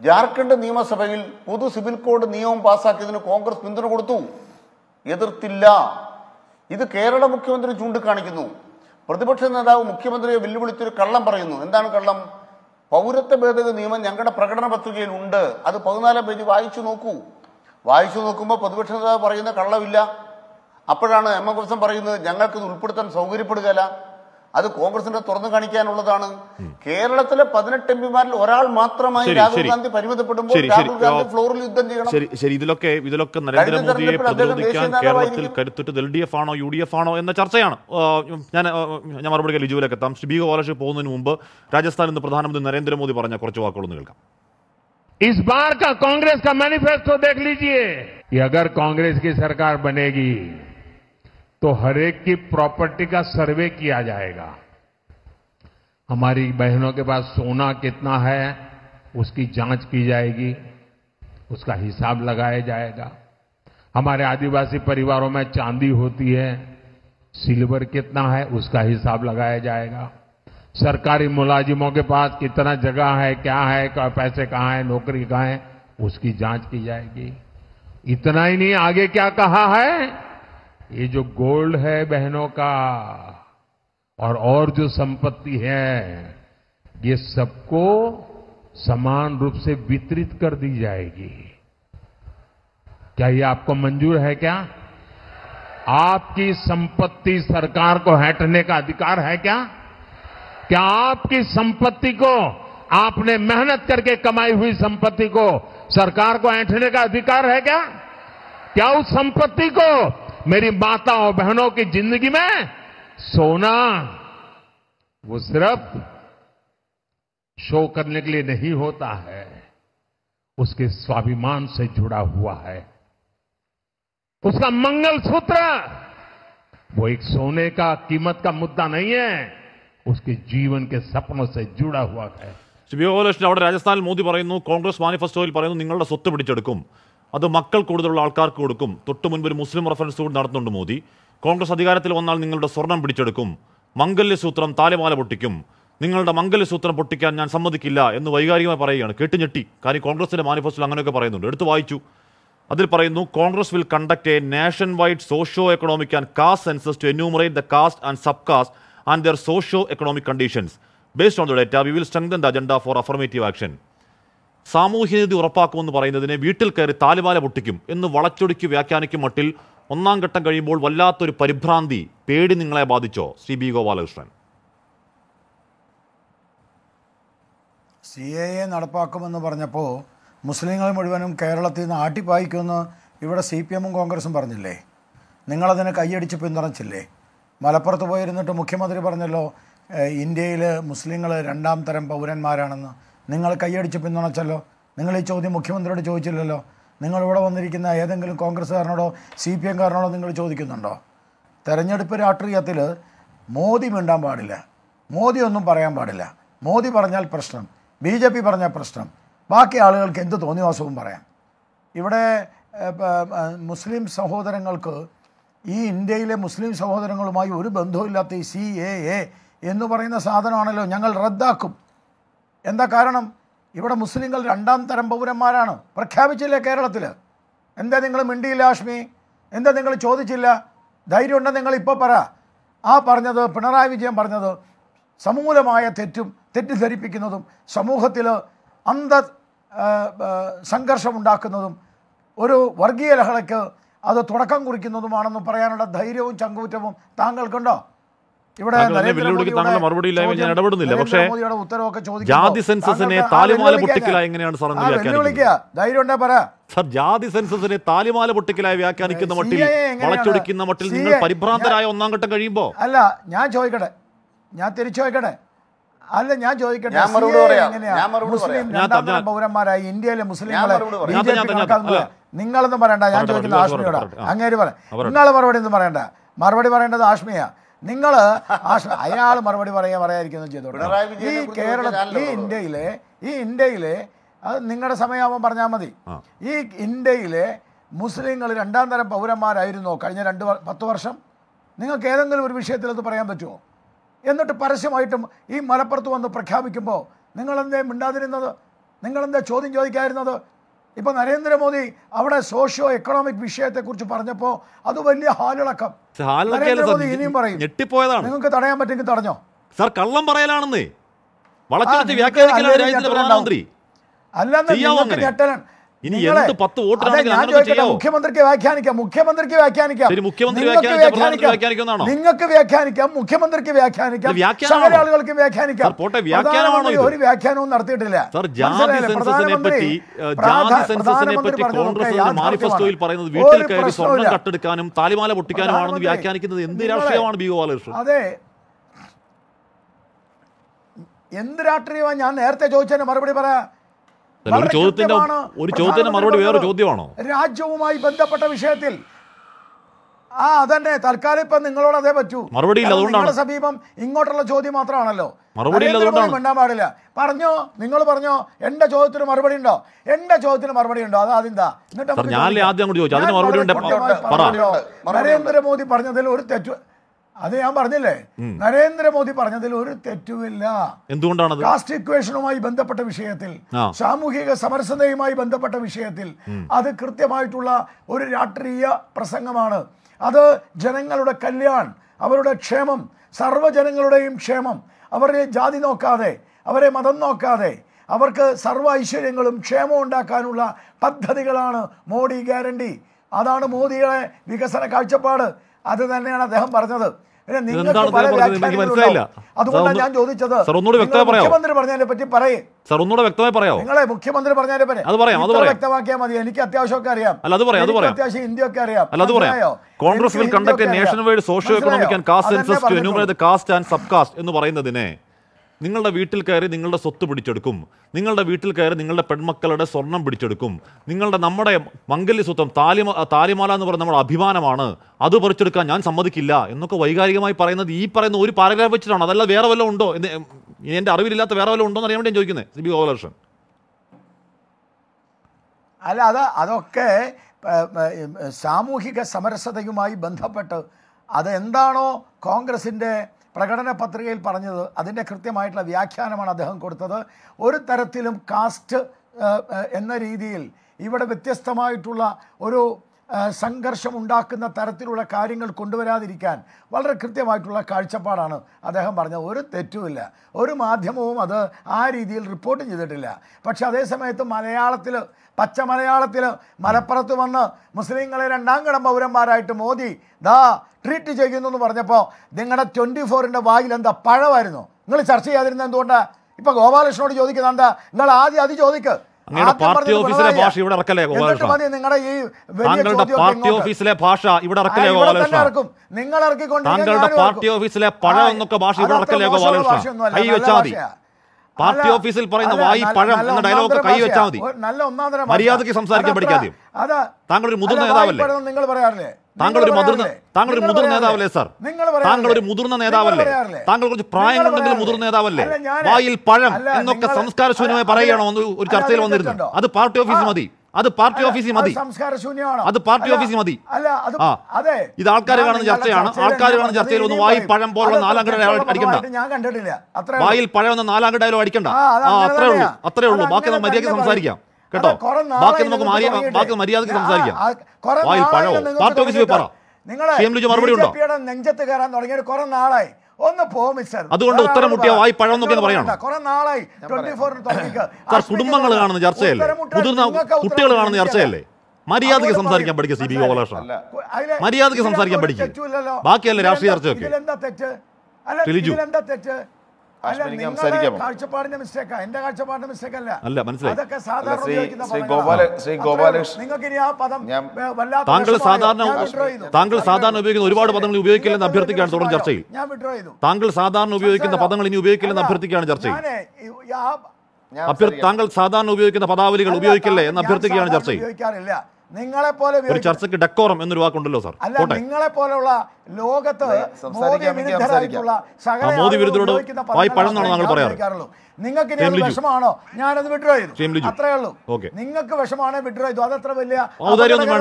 [SPEAKER 4] ജാർഖണ്ഡ് നിയമസഭയിൽ പൊതു സിവിൽ കോഡ് നിയമം പാസാക്കിയതിന് കോൺഗ്രസ് പിന്തുണ കൊടുത്തു എതിർത്തില്ല ഇത് കേരള മുഖ്യമന്ത്രി ചൂണ്ടിക്കാണിക്കുന്നു പ്രതിപക്ഷ നേതാവ് മുഖ്യമന്ത്രിയെ വെല്ലുവിളിച്ചൊരു കള്ളം പറയുന്നു എന്താണ് കള്ളം പൗരത്വ ഭേദഗതി നിയമം ഞങ്ങളുടെ പ്രകടന പത്രികയിൽ ഉണ്ട് അത് പതിനാലാം പേജ് വായിച്ചു നോക്കൂ വായിച്ചു നോക്കുമ്പോൾ പ്രതിപക്ഷ നേതാവ് പറയുന്ന കള്ളമില്ല അപ്പോഴാണ് എം എം പറയുന്നത് ഞങ്ങൾക്കിത് ഉൾപ്പെടുത്താൻ സൗകര്യപ്പെടുകയല്ല അത് കോൺഗ്രസിന്റെ തുറന്നു കാണിക്കാനുള്ളതാണ് കേരളത്തിലെ പതിനെട്ട് എം പിമാരിൽ ഒരാൾ മാത്രമായി രാഹുൽ ഗാന്ധി പരിമിതപ്പെടുമ്പോൾ രാഹുൽ ഗാന്ധി ഫ്ലോറിൽ യുദ്ധം ചെയ്യണം ശരി
[SPEAKER 1] ശരി ഇതിലൊക്കെ ഇതിലൊക്കെ നരേന്ദ്രമോദിയെ പ്രതിരോധിക്കാൻ കേരളത്തിൽ കരുത്തുറ്റത് എൽ ഡി എഫ് ആണോ യു ഡി എഫ് ആണോ എന്ന ചർച്ചയാണ് ഞാൻ ഞാൻ മറുപടി ലിജുവിലേക്ക് എത്താം ശ്രീ ബി ഗോപാലകൃഷ്ണൻ പോകുന്നതിന് മുമ്പ് രാജസ്ഥാനിൽ നിന്ന് പ്രധാനമന്ത്രി നരേന്ദ്രമോദി
[SPEAKER 5] പറഞ്ഞ കുറച്ച് വാക്കുകളൊന്ന് കേൾക്കാം इस बार का कांग्रेस का मैनिफेस्टो देख लीजिए कि अगर कांग्रेस की सरकार बनेगी तो हरेक की प्रॉपर्टी का सर्वे किया जाएगा हमारी बहनों के पास सोना कितना है उसकी जांच की जाएगी उसका हिसाब लगाया जाएगा हमारे आदिवासी परिवारों में चांदी होती है सिल्वर कितना है उसका हिसाब लगाया जाएगा सरकारी मुलाजिमों के पास कितना जगह है क्या है क्या पैसे कहाँ हैं नौकरी कहाँ है उसकी जांच की जाएगी इतना ही नहीं आगे क्या कहा है ये जो गोल्ड है बहनों का और और जो संपत्ति है ये सबको समान रूप से वितरित कर दी जाएगी क्या ये आपको मंजूर है क्या आपकी संपत्ति सरकार को हटने का अधिकार है क्या क्या आपकी संपत्ति को आपने मेहनत करके कमाई हुई संपत्ति को सरकार को ऐंठने का अधिकार है क्या क्या उस संपत्ति को मेरी माताओं बहनों की जिंदगी में सोना वो सिर्फ शो करने के लिए नहीं होता है उसके स्वाभिमान से जुड़ा हुआ है उसका मंगल सूत्र वो एक सोने का कीमत का मुद्दा नहीं है उसके जीवन के सपनों से जुड़ा हुआ है श्री
[SPEAKER 1] ബിയോഗലക്ഷ്മി അവിടെ രാജസ്ഥാനിൽ മോദി പറയുന്നു കോൺഗ്രസ് മാനിഫെസ്റ്റോയിൽ അത് മക്കൾ കൂടുതലുള്ള ആൾക്കാർക്ക് കൊടുക്കും തൊട്ട് മുൻപ് ഒരു മുസ്ലിം റഫറൻസ് കൂടി നടത്തുന്നുണ്ട് മോദി കോൺഗ്രസ് അധികാരത്തിൽ വന്നാൽ നിങ്ങളുടെ സ്വർണം പിടിച്ചെടുക്കും മംഗല്യസൂത്രം താലിമാല പൊട്ടിക്കും നിങ്ങളുടെ മംഗല്യസൂത്രം പൊട്ടിക്കാൻ ഞാൻ സമ്മതിക്കില്ല എന്ന് വൈകാരികമായി പറയുകയാണ് കേട്ട് ഞെട്ടി കാര്യം കോൺഗ്രസിൻ്റെ മാനിഫെസ്റ്റോ അങ്ങനെയൊക്കെ പറയുന്നുണ്ട് എടുത്തു വായിച്ചു അതിൽ പറയുന്നു Congress will conduct a nationwide socio economic and caste census to enumerate the caste and sub caste and their socio economic conditions based on the data we will strengthen the agenda for affirmative action സാമൂഹ്യനീതി ഉറപ്പാക്കുമെന്ന് പറയുന്നതിനെ വീട്ടിൽ കയറി താലിബാല പൊട്ടിക്കും എന്ന് വളച്ചൊടിക്ക് വ്യാഖ്യാനിക്കും മട്ടിൽ ഒന്നാം ഘട്ടം കഴിയുമ്പോൾ വല്ലാത്തൊരു പരിഭ്രാന്തി പേടി നിങ്ങളെ ബാധിച്ചോ Shri B Gopalakrishnan
[SPEAKER 6] C A A നടപ്പാക്കുമെന്ന് പറഞ്ഞപ്പോൾ മുസ്ലിങ്ങൾ മുഴുവനും കേരളത്തിൽ നിന്ന് ആട്ടിപ്പായിക്കുമെന്ന് ഇവിടെ സി പി എമ്മും കോൺഗ്രസും പറഞ്ഞില്ലേ നിങ്ങളതിനെ കൈയടിച്ച് പിന്തുണച്ചില്ലേ മലപ്പുറത്ത് പോയിരുന്നിട്ട് മുഖ്യമന്ത്രി പറഞ്ഞല്ലോ ഇന്ത്യയിൽ മുസ്ലിങ്ങൾ രണ്ടാം തരം പൗരന്മാരാണെന്ന് നിങ്ങൾ കൈയടിച്ച് പിന്തുണച്ചല്ലോ നിങ്ങൾ ഈ ചോദ്യം മുഖ്യമന്ത്രിയോട് ചോദിച്ചില്ലല്ലോ നിങ്ങൾ ഇവിടെ വന്നിരിക്കുന്ന ഏതെങ്കിലും കോൺഗ്രസ്സുകാരനോടോ സി പി എംകാരനോടോ നിങ്ങൾ ചോദിക്കുന്നുണ്ടോ തെരഞ്ഞെടുപ്പ് രാഷ്ട്രീയത്തിൽ മോദി മിണ്ടാൻ പാടില്ല മോദി ഒന്നും പറയാൻ പാടില്ല മോദി പറഞ്ഞാൽ പ്രശ്നം ബി ജെ പി പറഞ്ഞാൽ പ്രശ്നം ബാക്കി ആളുകൾക്ക് എന്ത് തോന്നിവാസവും പറയാം ഇവിടെ മുസ്ലിം സഹോദരങ്ങൾക്ക് ഈ ഇന്ത്യയിലെ മുസ്ലിം സഹോദരങ്ങളുമായി ഒരു ഇല്ലാത്ത ഈ സി എ എ എന്ന് പറയുന്ന സാധനമാണല്ലോ ഞങ്ങൾ റദ്ദാക്കും എന്താ കാരണം ഇവിടെ മുസ്ലിങ്ങൾ രണ്ടാം തരം പൗരന്മാരാണ് പ്രഖ്യാപിച്ചില്ലേ കേരളത്തിൽ എന്താ നിങ്ങൾ മിണ്ടിയില്ല ആഷ്മി എന്താ നിങ്ങൾ ചോദിച്ചില്ല ധൈര്യമുണ്ടെന്ന് നിങ്ങൾ ഇപ്പോൾ പറ ആ പറഞ്ഞത് പിണറായി വിജയൻ പറഞ്ഞത് സമൂലമായ തെറ്റും തെറ്റിദ്ധരിപ്പിക്കുന്നതും സമൂഹത്തിൽ അന്ധ സംഘർഷമുണ്ടാക്കുന്നതും ഒരു വർഗീയ ലഹളയ്ക്ക് അത് തുടക്കം കുറിക്കുന്നതുമാണെന്ന് പറയാനുള്ള ധൈര്യവും ചങ്കുറ്റവും താങ്കൾക്കുണ്ടോ സെൻസസിനെ
[SPEAKER 1] എങ്ങനെയാണ് പറ സർ സെൻസസിനെ വ്യാഖ്യാനിക്കുന്ന മട്ടിൽ വളച്ചൊടിക്കുന്ന മട്ടിൽ നിങ്ങൾ പരിഭ്രാന്തരായ ഒന്നാം ഘട്ടം കഴിയുമ്പോൾ
[SPEAKER 6] അല്ല ഞാൻ ചോദിക്കട്ടെ ഞാൻ തിരിച്ചു ചോദിക്കട്ടെ അല്ല ഞാൻ ചോദിക്കട്ടെ മുസ്ലിം നിങ്ങളൊന്നും പറയണ്ട ഞാൻ ചോദിക്കുന്നത് ആശ്മിയോടാ അങ്ങേര് പറയാം നിങ്ങളെ മറുപടി ഒന്നും പറയണ്ട മറുപടി പറയേണ്ടത് ആശ്മിയാ നിങ്ങൾ അയാൾ മറുപടി പറയാൻ പറയാതിരിക്കുന്നു ചെയ്തോളൂ ഈ കേരളത്തിൽ ഈ ഇന്ത്യയിലെ ഈ ഇന്ത്യയിലെ അത് നിങ്ങളുടെ സമയമാകുമ്പോൾ പറഞ്ഞാൽ മതി ഈ ഇന്ത്യയിലെ മുസ്ലിങ്ങൾ രണ്ടാം തരം പൗരന്മാരായിരുന്നോ കഴിഞ്ഞ രണ്ട് പത്ത് വർഷം നിങ്ങൾക്ക് ഏതെങ്കിലും ഒരു വിഷയത്തിലത് പറയാൻ പറ്റുമോ എന്നിട്ട് പരസ്യമായിട്ടും ഈ മലപ്പുറത്ത് വന്ന് പ്രഖ്യാപിക്കുമ്പോൾ നിങ്ങളെന്തേ മിണ്ടാതിരുന്നത് നിങ്ങളെന്താ ചോദ്യം ചോദിക്കാതിരുന്നത് ഇപ്പോൾ നരേന്ദ്രമോദി അവിടെ സോഷ്യോ എക്കണോമിക് വിഷയത്തെക്കുറിച്ച് പറഞ്ഞപ്പോൾ അത് വലിയ ഹാലിളക്കം നരേന്ദ്രമോദി ഇനിയും പറയും ഞെട്ടിപ്പോയതാണ് നിങ്ങൾക്ക് തടയാൻ പറ്റുമെങ്കിൽ തടഞ്ഞോ സാർ കള്ളം പറയലാണെന്നേ വളച്ചൊടിച്ച് വ്യാഖ്യാനിക്കലാണ് രാജ്യത്തിന്റെ പ്രധാനമന്ത്രി അല്ലെന്ന് ഞെട്ടലാണ് ഇനി എന്ത് പത്ത് വോട്ട് നിങ്ങൾക്ക് വ്യാഖ്യാനിക്കാം മുഖ്യമന്ത്രിക്ക് വ്യാഖ്യാനിക്കാം ആളുകൾക്ക് വ്യാഖ്യാനിക്കാം ഒരു വ്യാഖ്യാനവും നടത്തിയിട്ടില്ല മാനിഫെസ്റ്റോയിൽ
[SPEAKER 1] പറയുന്നത് വീട്ടിൽ കയറി സ്വർണം കട്ടെടുക്കാനും താലിമാല പൊട്ടിക്കാനുമാണെന്ന് വ്യാഖ്യാനിക്കുന്നത് എന്ത് രാഷ്ട്രീയമാണ് ബി ഗോപാലകൃഷ്ണൻ
[SPEAKER 6] അതെ എന്ത് രാഷ്ട്രീയമാണ് ഞാൻ നേരത്തെ ചോദിച്ചതിന് മറുപടി പറയാം
[SPEAKER 1] ഒരു ചോദ്യത്തിന്റെ ഒരു ചോദ്യത്തിന്റെ മറുപടി വേറെ ചോദ്യമാണോ
[SPEAKER 6] രാജ്യവുമായി ബന്ധപ്പെട്ട വിഷയത്തിൽ ആ അതന്നെ തൽക്കാലം ഇപ്പൊ നിങ്ങളോട് അതേ പറ്റൂ മറുപടി സമീപം ഇങ്ങോട്ടുള്ള ചോദ്യം മാത്രമാണല്ലോ മറുപടി മിണ്ടാൻ പാടില്ല പറഞ്ഞോ നിങ്ങൾ പറഞ്ഞോ എന്റെ ചോദ്യത്തിന് മറുപടി ഉണ്ടോ എന്റെ ചോദ്യത്തിന് മറുപടി ഉണ്ടോ അത് അതെന്താ നരേന്ദ്രമോദി പറഞ്ഞതിൽ ഒരു തെറ്റ് അത് ഞാൻ പറഞ്ഞില്ലേ നരേന്ദ്രമോദി പറഞ്ഞതിൽ ഒരു തെറ്റുമില്ല
[SPEAKER 1] എന്തുകൊണ്ടാണ് കാസ്റ്റ്
[SPEAKER 6] ഇക്വേഷനുമായി ബന്ധപ്പെട്ട വിഷയത്തിൽ സാമൂഹിക സമരസതയുമായി ബന്ധപ്പെട്ട വിഷയത്തിൽ അത് കൃത്യമായിട്ടുള്ള ഒരു രാഷ്ട്രീയ പ്രസംഗമാണ് അത് ജനങ്ങളുടെ കല്യാൺ അവരുടെ ക്ഷേമം സർവ്വജനങ്ങളുടെയും ക്ഷേമം അവരെ ജാതി നോക്കാതെ അവരെ മതം നോക്കാതെ അവർക്ക് സർവ്വ ഐശ്വര്യങ്ങളും ക്ഷേമം ഉണ്ടാക്കാനുള്ള പദ്ധതികളാണ് മോഡി ഗ്യാരണ്ടി അതാണ് മോദിയുടെ വികസന കാഴ്ചപ്പാട് അത് തന്നെയാണ് അദ്ദേഹം പറഞ്ഞത് പിന്നെ അതുകൊണ്ടാണ് ഞാൻ ചോദിച്ചത് മുഖ്യമന്ത്രി പറയേ
[SPEAKER 1] സർ വ്യക്തമായി
[SPEAKER 6] നിങ്ങളെ മുഖ്യമന്ത്രി പറഞ്ഞതിനെ പറ്റി അത് പറയാം അത് വ്യക്തമാക്കിയാൽ മതി എനിക്ക് അത്യാവശ്യമൊക്കെ അറിയാം അല്ല അത് പറയാം അത് പറയാം അത്യാവശ്യം ഇന്ത്യയൊക്കെ അറിയാം അല്ല അത് പറയാം Congress conduct nationwide socio economic and caste to
[SPEAKER 1] caste and sub caste എന്ന് പറയുന്നതിനെ നിങ്ങളുടെ വീട്ടിൽ കയറി നിങ്ങളുടെ സ്വത്ത് പിടിച്ചെടുക്കും നിങ്ങളുടെ വീട്ടിൽ കയറി നിങ്ങളുടെ പെൺമക്കളുടെ സ്വർണം പിടിച്ചെടുക്കും നിങ്ങളുടെ നമ്മുടെ മംഗല്യ സ്വത്വം താലി താലിമാല എന്ന് പറയുന്ന നമ്മുടെ അഭിമാനമാണ് അത് പറിച്ചെടുക്കാൻ ഞാൻ സമ്മതിക്കില്ല എന്നൊക്കെ വൈകാരികമായി പറയുന്നത് ഈ പറയുന്ന ഒരു പാരഗ്രാഫ് വെച്ചിട്ടാണ് അതല്ല വേറെ വല്ലതും ഉണ്ടോ എന്ന് എൻ്റെ അറിവിലില്ലാത്ത വേറെ വല്ലതും ഉണ്ടോ എന്ന് അറിയാൻ വേണ്ടി ഞാൻ ചോദിക്കുന്നത് ശ്രീ ഗോപാലകൃഷ്ണൻ
[SPEAKER 6] അല്ല അത് അതൊക്കെ സാമൂഹിക സമരസതയുമായി ബന്ധപ്പെട്ട് അതെന്താണോ കോൺഗ്രസിൻ്റെ പ്രകടന പത്രികയിൽ പറഞ്ഞത് അതിൻ്റെ കൃത്യമായിട്ടുള്ള വ്യാഖ്യാനമാണ് അദ്ദേഹം കൊടുത്തത് ഒരു തരത്തിലും കാസ്റ്റ് എന്ന രീതിയിൽ ഇവിടെ വ്യത്യസ്തമായിട്ടുള്ള ഒരു സംഘർഷമുണ്ടാക്കുന്ന തരത്തിലുള്ള കാര്യങ്ങൾ കൊണ്ടുവരാതിരിക്കാൻ വളരെ കൃത്യമായിട്ടുള്ള കാഴ്ചപ്പാടാണ് അദ്ദേഹം പറഞ്ഞത് ഒരു തെറ്റുമില്ല ഒരു മാധ്യമവും അത് ആ രീതിയിൽ റിപ്പോർട്ട് ചെയ്തിട്ടില്ല പക്ഷേ അതേസമയത്ത് മലയാളത്തിൽ പച്ച മലയാളത്തിൽ മലപ്പുറത്ത് വന്ന് മുസ്ലിങ്ങളെ രണ്ടാം കടം പൗരന്മാരായിട്ട് മോദി ദാ ട്രീറ്റ് ചെയ്യുന്നു എന്ന് പറഞ്ഞപ്പോൾ നിങ്ങളുടെ ട്വൻറ്റി ഫോറിൻ്റെ വായിൽ എന്താ പഴമായിരുന്നു നിങ്ങൾ ചർച്ച ചെയ്യാതിരുന്ന എന്തുകൊണ്ടാണ് ഇപ്പോൾ ഗോപാലകൃഷ്ണനോട് ചോദിക്കുന്നത് എന്താ നിങ്ങൾ ആദ്യം അത് ചോദിക്കുക പാർട്ടി ഓഫീസിലെ ഭാഷ ഇവിടെ ഇറക്കലേ താങ്കളുടെ പാർട്ടി ഓഫീസിലെ
[SPEAKER 1] ഭാഷ ഇവിടെ ഇറക്കലേ
[SPEAKER 6] താങ്കളുടെ പാർട്ടി ഓഫീസിലെ പഴം എന്നൊക്കെ ഭാഷ ഇവിടെ ഇറക്കലേ ഗോപാലകൃഷ്ണ കൈ വെച്ചാൽ മതി പാർട്ടി ഓഫീസിൽ പറയുന്ന വായി പഴം എന്ന ഡയലോഗ് കൈ വെച്ചാൽ മതി മര്യാദയ്ക്ക് സംസാരിക്കാൻ പഠിക്കാതെ താങ്കൾ ഒരു മുതിർന്ന നേതാവല്ലേ നിങ്ങൾ പറയാറില്ലേ താങ്കൾ ഒരു മുതിർന്ന താങ്കൾ ഒരു മുതിർന്ന നേതാവല്ലേ സാർ താങ്കൾ ഒരു മുതിർന്ന നേതാവല്ലേ താങ്കൾ കുറച്ച് പ്രായം ഉണ്ടെങ്കിൽ മുതിർന്ന
[SPEAKER 1] നേതാവല്ലേ വായിൽ പഴം എന്നൊക്കെ സംസ്കാരശൂന്യമായി പറയുകയാണോ ഒരു ചർച്ചയിൽ വന്നിരുന്നു അത് പാർട്ടി ഓഫീസ് മതി അത് പാർട്ടി ഓഫീസിൽ മതി
[SPEAKER 6] അത് പാർട്ടി ഓഫീസിൽ മതി അതെ ഇത് ആൾക്കാർ കാണുന്ന ചർച്ചയാണ് ആൾക്കാർ കാണുന്ന ചർച്ചയിൽ ഒന്ന് വായി പഴം പോലുള്ള നാലാംകിട അടിക്കണ്ട ഞാൻ കണ്ടിട്ടില്ല വായിൽ
[SPEAKER 1] പഴം എന്ന നാലാംകിട അടിക്കണ്ട ആ അത്രേ ഉള്ളൂ അത്രേ ഉള്ളൂ ബാക്കി നമുക്ക് മര്യാദയ്ക്ക് സംസാരിക്കാം കേട്ടോ ബാക്കി നമുക്ക് ബാക്കി മര്യാദക്ക് സംസാരിക്കാം വായിൽ പഴവോ പാർട്ടി ഓഫീസിൽ പറ മറുപടി ഉണ്ടോ
[SPEAKER 6] നെഞ്ചത്ത് കയറാൻ തുടങ്ങിയ കുറേ നാളായി ഒന്ന് പോ മിസ്റ്റർ അതുകൊണ്ട് ഉത്തരം മുട്ടിയ വായി പഴം എന്നൊക്കെ പറയണം
[SPEAKER 1] സാർ കുടുംബങ്ങൾ കാണുന്ന ചർച്ചയല്ലേ മുതിർന്ന കുട്ടികൾ കാണുന്ന ചർച്ചയല്ലേ മര്യാദക്ക് സംസാരിക്കാൻ പഠിക്കുക സി ബി ഗോപാലകൃഷ്ണൻ മര്യാദക്ക് സംസാരിക്കാൻ പഠിക്കുക ബാക്കിയല്ലേ രാഷ്ട്രീയ ചർച്ചയൊക്കെ
[SPEAKER 6] മിസ്റ്റേക്ക് അല്ല അല്ല മനസ്സിലായി അതൊക്കെ സാധാരണ താങ്കൾ സാധാരണ താങ്കൾ സാധാരണ ഉപയോഗിക്കുന്ന ഒരുപാട്
[SPEAKER 1] പദങ്ങൾ ഉപയോഗിക്കില്ലെന്ന് അഭ്യർത്ഥിക്കുകയാണ് തുടർന്ന് ചർച്ചയിൽ താങ്കൾ സാധാരണ ഉപയോഗിക്കുന്ന പദങ്ങൾ ഇനി ഉപയോഗിക്കില്ലെന്ന് അഭ്യർത്ഥിക്കുകയാണ് ചർച്ചയിൽ
[SPEAKER 6] താങ്കൾ സാധാരണ
[SPEAKER 1] ഉപയോഗിക്കുന്ന പദാവലികൾ ഉപയോഗിക്കില്ലേ എന്ന് അഭ്യർത്ഥിക്കുകയാണ് ചർച്ചയിൽ
[SPEAKER 6] നിങ്ങളെ പോലെ ഒരു
[SPEAKER 1] ചർച്ചയ്ക്ക് ഡെക്കോറം എന്നൊരു വാക്കുണ്ടല്ലോ സാർ അല്ല
[SPEAKER 6] നിങ്ങളെ പോലെയുള്ള ലോകത്ത് മോദി വിരുദ്ധരായിട്ടുള്ള മോദി വിരുദ്ധരോട് വായി പഴം നമ്മൾ ഞങ്ങൾ പറയാറ് നിങ്ങൾക്ക് ഇനി അത് വിഷമാണോ ഞാനത് വിഡ്രോ ചെയ്തു അത്രേ ഉള്ളൂ നിങ്ങൾക്ക് വിഷമാണോ വിഡ്രോ ചെയ്തു അതത്ര വലിയ ഔദാര്യമൊന്നും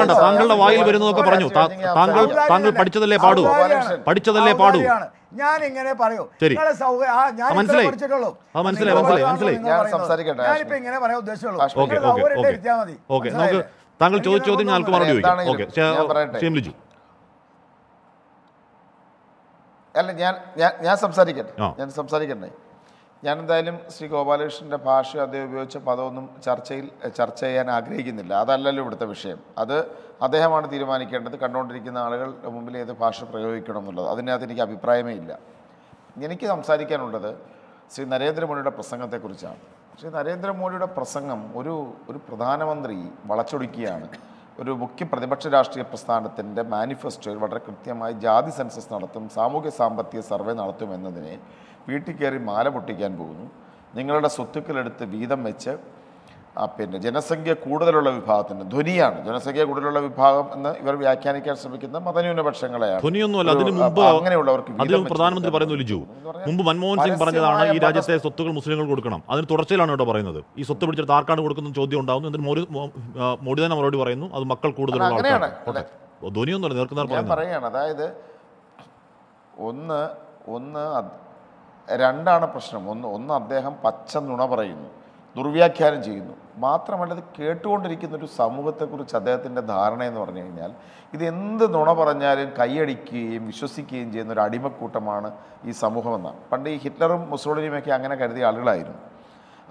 [SPEAKER 1] വേണ്ട താങ്കളുടെ വായിൽ വരുന്നതൊക്കെ പറഞ്ഞു താങ്കൾ താങ്കൾ പഠിച്ചതല്ലേ പാടൂ പഠിച്ചതല്ലേ പാടൂ
[SPEAKER 6] ഞാൻ ഇങ്ങനെ പറയൂ ഇങ്ങനെ പറയാൻ ഉദ്ദേശിച്ചുള്ളൂ
[SPEAKER 1] താങ്കൾ ചോദിച്ചോദ്യം ഞാൻ മറുപടി ചോദിക്കാം ഓക്കെ
[SPEAKER 3] അല്ല ഞാൻ ഞാൻ സംസാരിക്കട്ടെ ഞാൻ സംസാരിക്കട്ടെ ഞാൻ എന്തായാലും ശ്രീ ഗോപാലകൃഷ്ണൻ്റെ ഭാഷ അദ്ദേഹം ഉപയോഗിച്ച പദമൊന്നും ചർച്ചയിൽ ചർച്ച ചെയ്യാൻ ആഗ്രഹിക്കുന്നില്ല അതല്ലല്ലോ ഇവിടുത്തെ വിഷയം അത് അദ്ദേഹമാണ് തീരുമാനിക്കേണ്ടത് കണ്ടുകൊണ്ടിരിക്കുന്ന ആളുകൾ മുമ്പിൽ ഏത് ഭാഷ പ്രയോഗിക്കണം എന്നുള്ളത് അതിനകത്ത് എനിക്ക് അഭിപ്രായമേ ഇല്ല എനിക്ക് സംസാരിക്കാനുള്ളത് ശ്രീ നരേന്ദ്രമോദിയുടെ പ്രസംഗത്തെക്കുറിച്ചാണ് ശ്രീ നരേന്ദ്രമോദിയുടെ പ്രസംഗം ഒരു ഒരു പ്രധാനമന്ത്രി വളച്ചൊടുക്കുകയാണ് ഒരു മുഖ്യ പ്രതിപക്ഷ രാഷ്ട്രീയ പ്രസ്ഥാനത്തിൻ്റെ മാനിഫെസ്റ്റോയിൽ വളരെ കൃത്യമായി ജാതി സെൻസസ് നടത്തും സാമൂഹ്യ സാമ്പത്തിക സർവേ നടത്തും എന്നതിനെ വീട്ടിൽ കയറി മാല പൊട്ടിക്കാൻ പോകുന്നു നിങ്ങളുടെ സ്വത്തുക്കളെടുത്ത് വീതം വെച്ച് പിന്നെ ജനസംഖ്യ കൂടുതലുള്ള വിഭാഗത്തിന് ധ്വനിയാണ് ജനസംഖ്യ കൂടുതലുള്ള വിഭാഗം എന്ന് ഇവർ വ്യാഖ്യാനിക്കാൻ ശ്രമിക്കുന്ന മതന്യൂനപക്ഷങ്ങളെയാണ് ധ്വനിയൊന്നുമല്ല അതിന് മുമ്പ് അങ്ങനെയുള്ളവർക്ക് അതിന് പ്രധാനമന്ത്രി
[SPEAKER 1] പറയുന്ന ലിജു ജു മുമ്പ് മൻമോഹൻ സിംഗ് പറഞ്ഞതാണ് ഈ രാജ്യത്തെ സ്വത്തുകൾ മുസ്ലിങ്ങൾ കൊടുക്കണം അതിന് തുടർച്ചയിലാണ് ഇവിടെ പറയുന്നത് ഈ സ്വത്ത് പിടിച്ചെടുത്ത് ആർക്കാണ് കൊടുക്കുന്ന ചോദ്യം ഉണ്ടാകുന്നു എന്നിട്ട് മോദി മോഡി തന്നെ മറുപടി പറയുന്നു അത് മക്കൾ കൂടുതലുള്ള ധ്വനിയൊന്നുമല്ല നേർക്കുന്ന
[SPEAKER 3] പറയുകയാണ് അതായത് ഒന്ന് ഒന്ന് രണ്ടാണ് പ്രശ്നം ഒന്ന് ഒന്ന് അദ്ദേഹം പച്ച നുണ പറയുന്നു ദുർവ്യാഖ്യാനം ചെയ്യുന്നു മാത്രമല്ല ഇത് കേട്ടുകൊണ്ടിരിക്കുന്ന ഒരു സമൂഹത്തെക്കുറിച്ച് അദ്ദേഹത്തിൻ്റെ ധാരണ എന്ന് പറഞ്ഞു കഴിഞ്ഞാൽ ഇത് എന്ത് നുണ പറഞ്ഞാലും കൈയടിക്കുകയും വിശ്വസിക്കുകയും ചെയ്യുന്ന ഒരു അടിമക്കൂട്ടമാണ് ഈ സമൂഹമെന്നാണ് പണ്ട് ഈ ഹിറ്റ്ലറും മുസോളിനിയുമൊക്കെ അങ്ങനെ കരുതിയ ആളുകളായിരുന്നു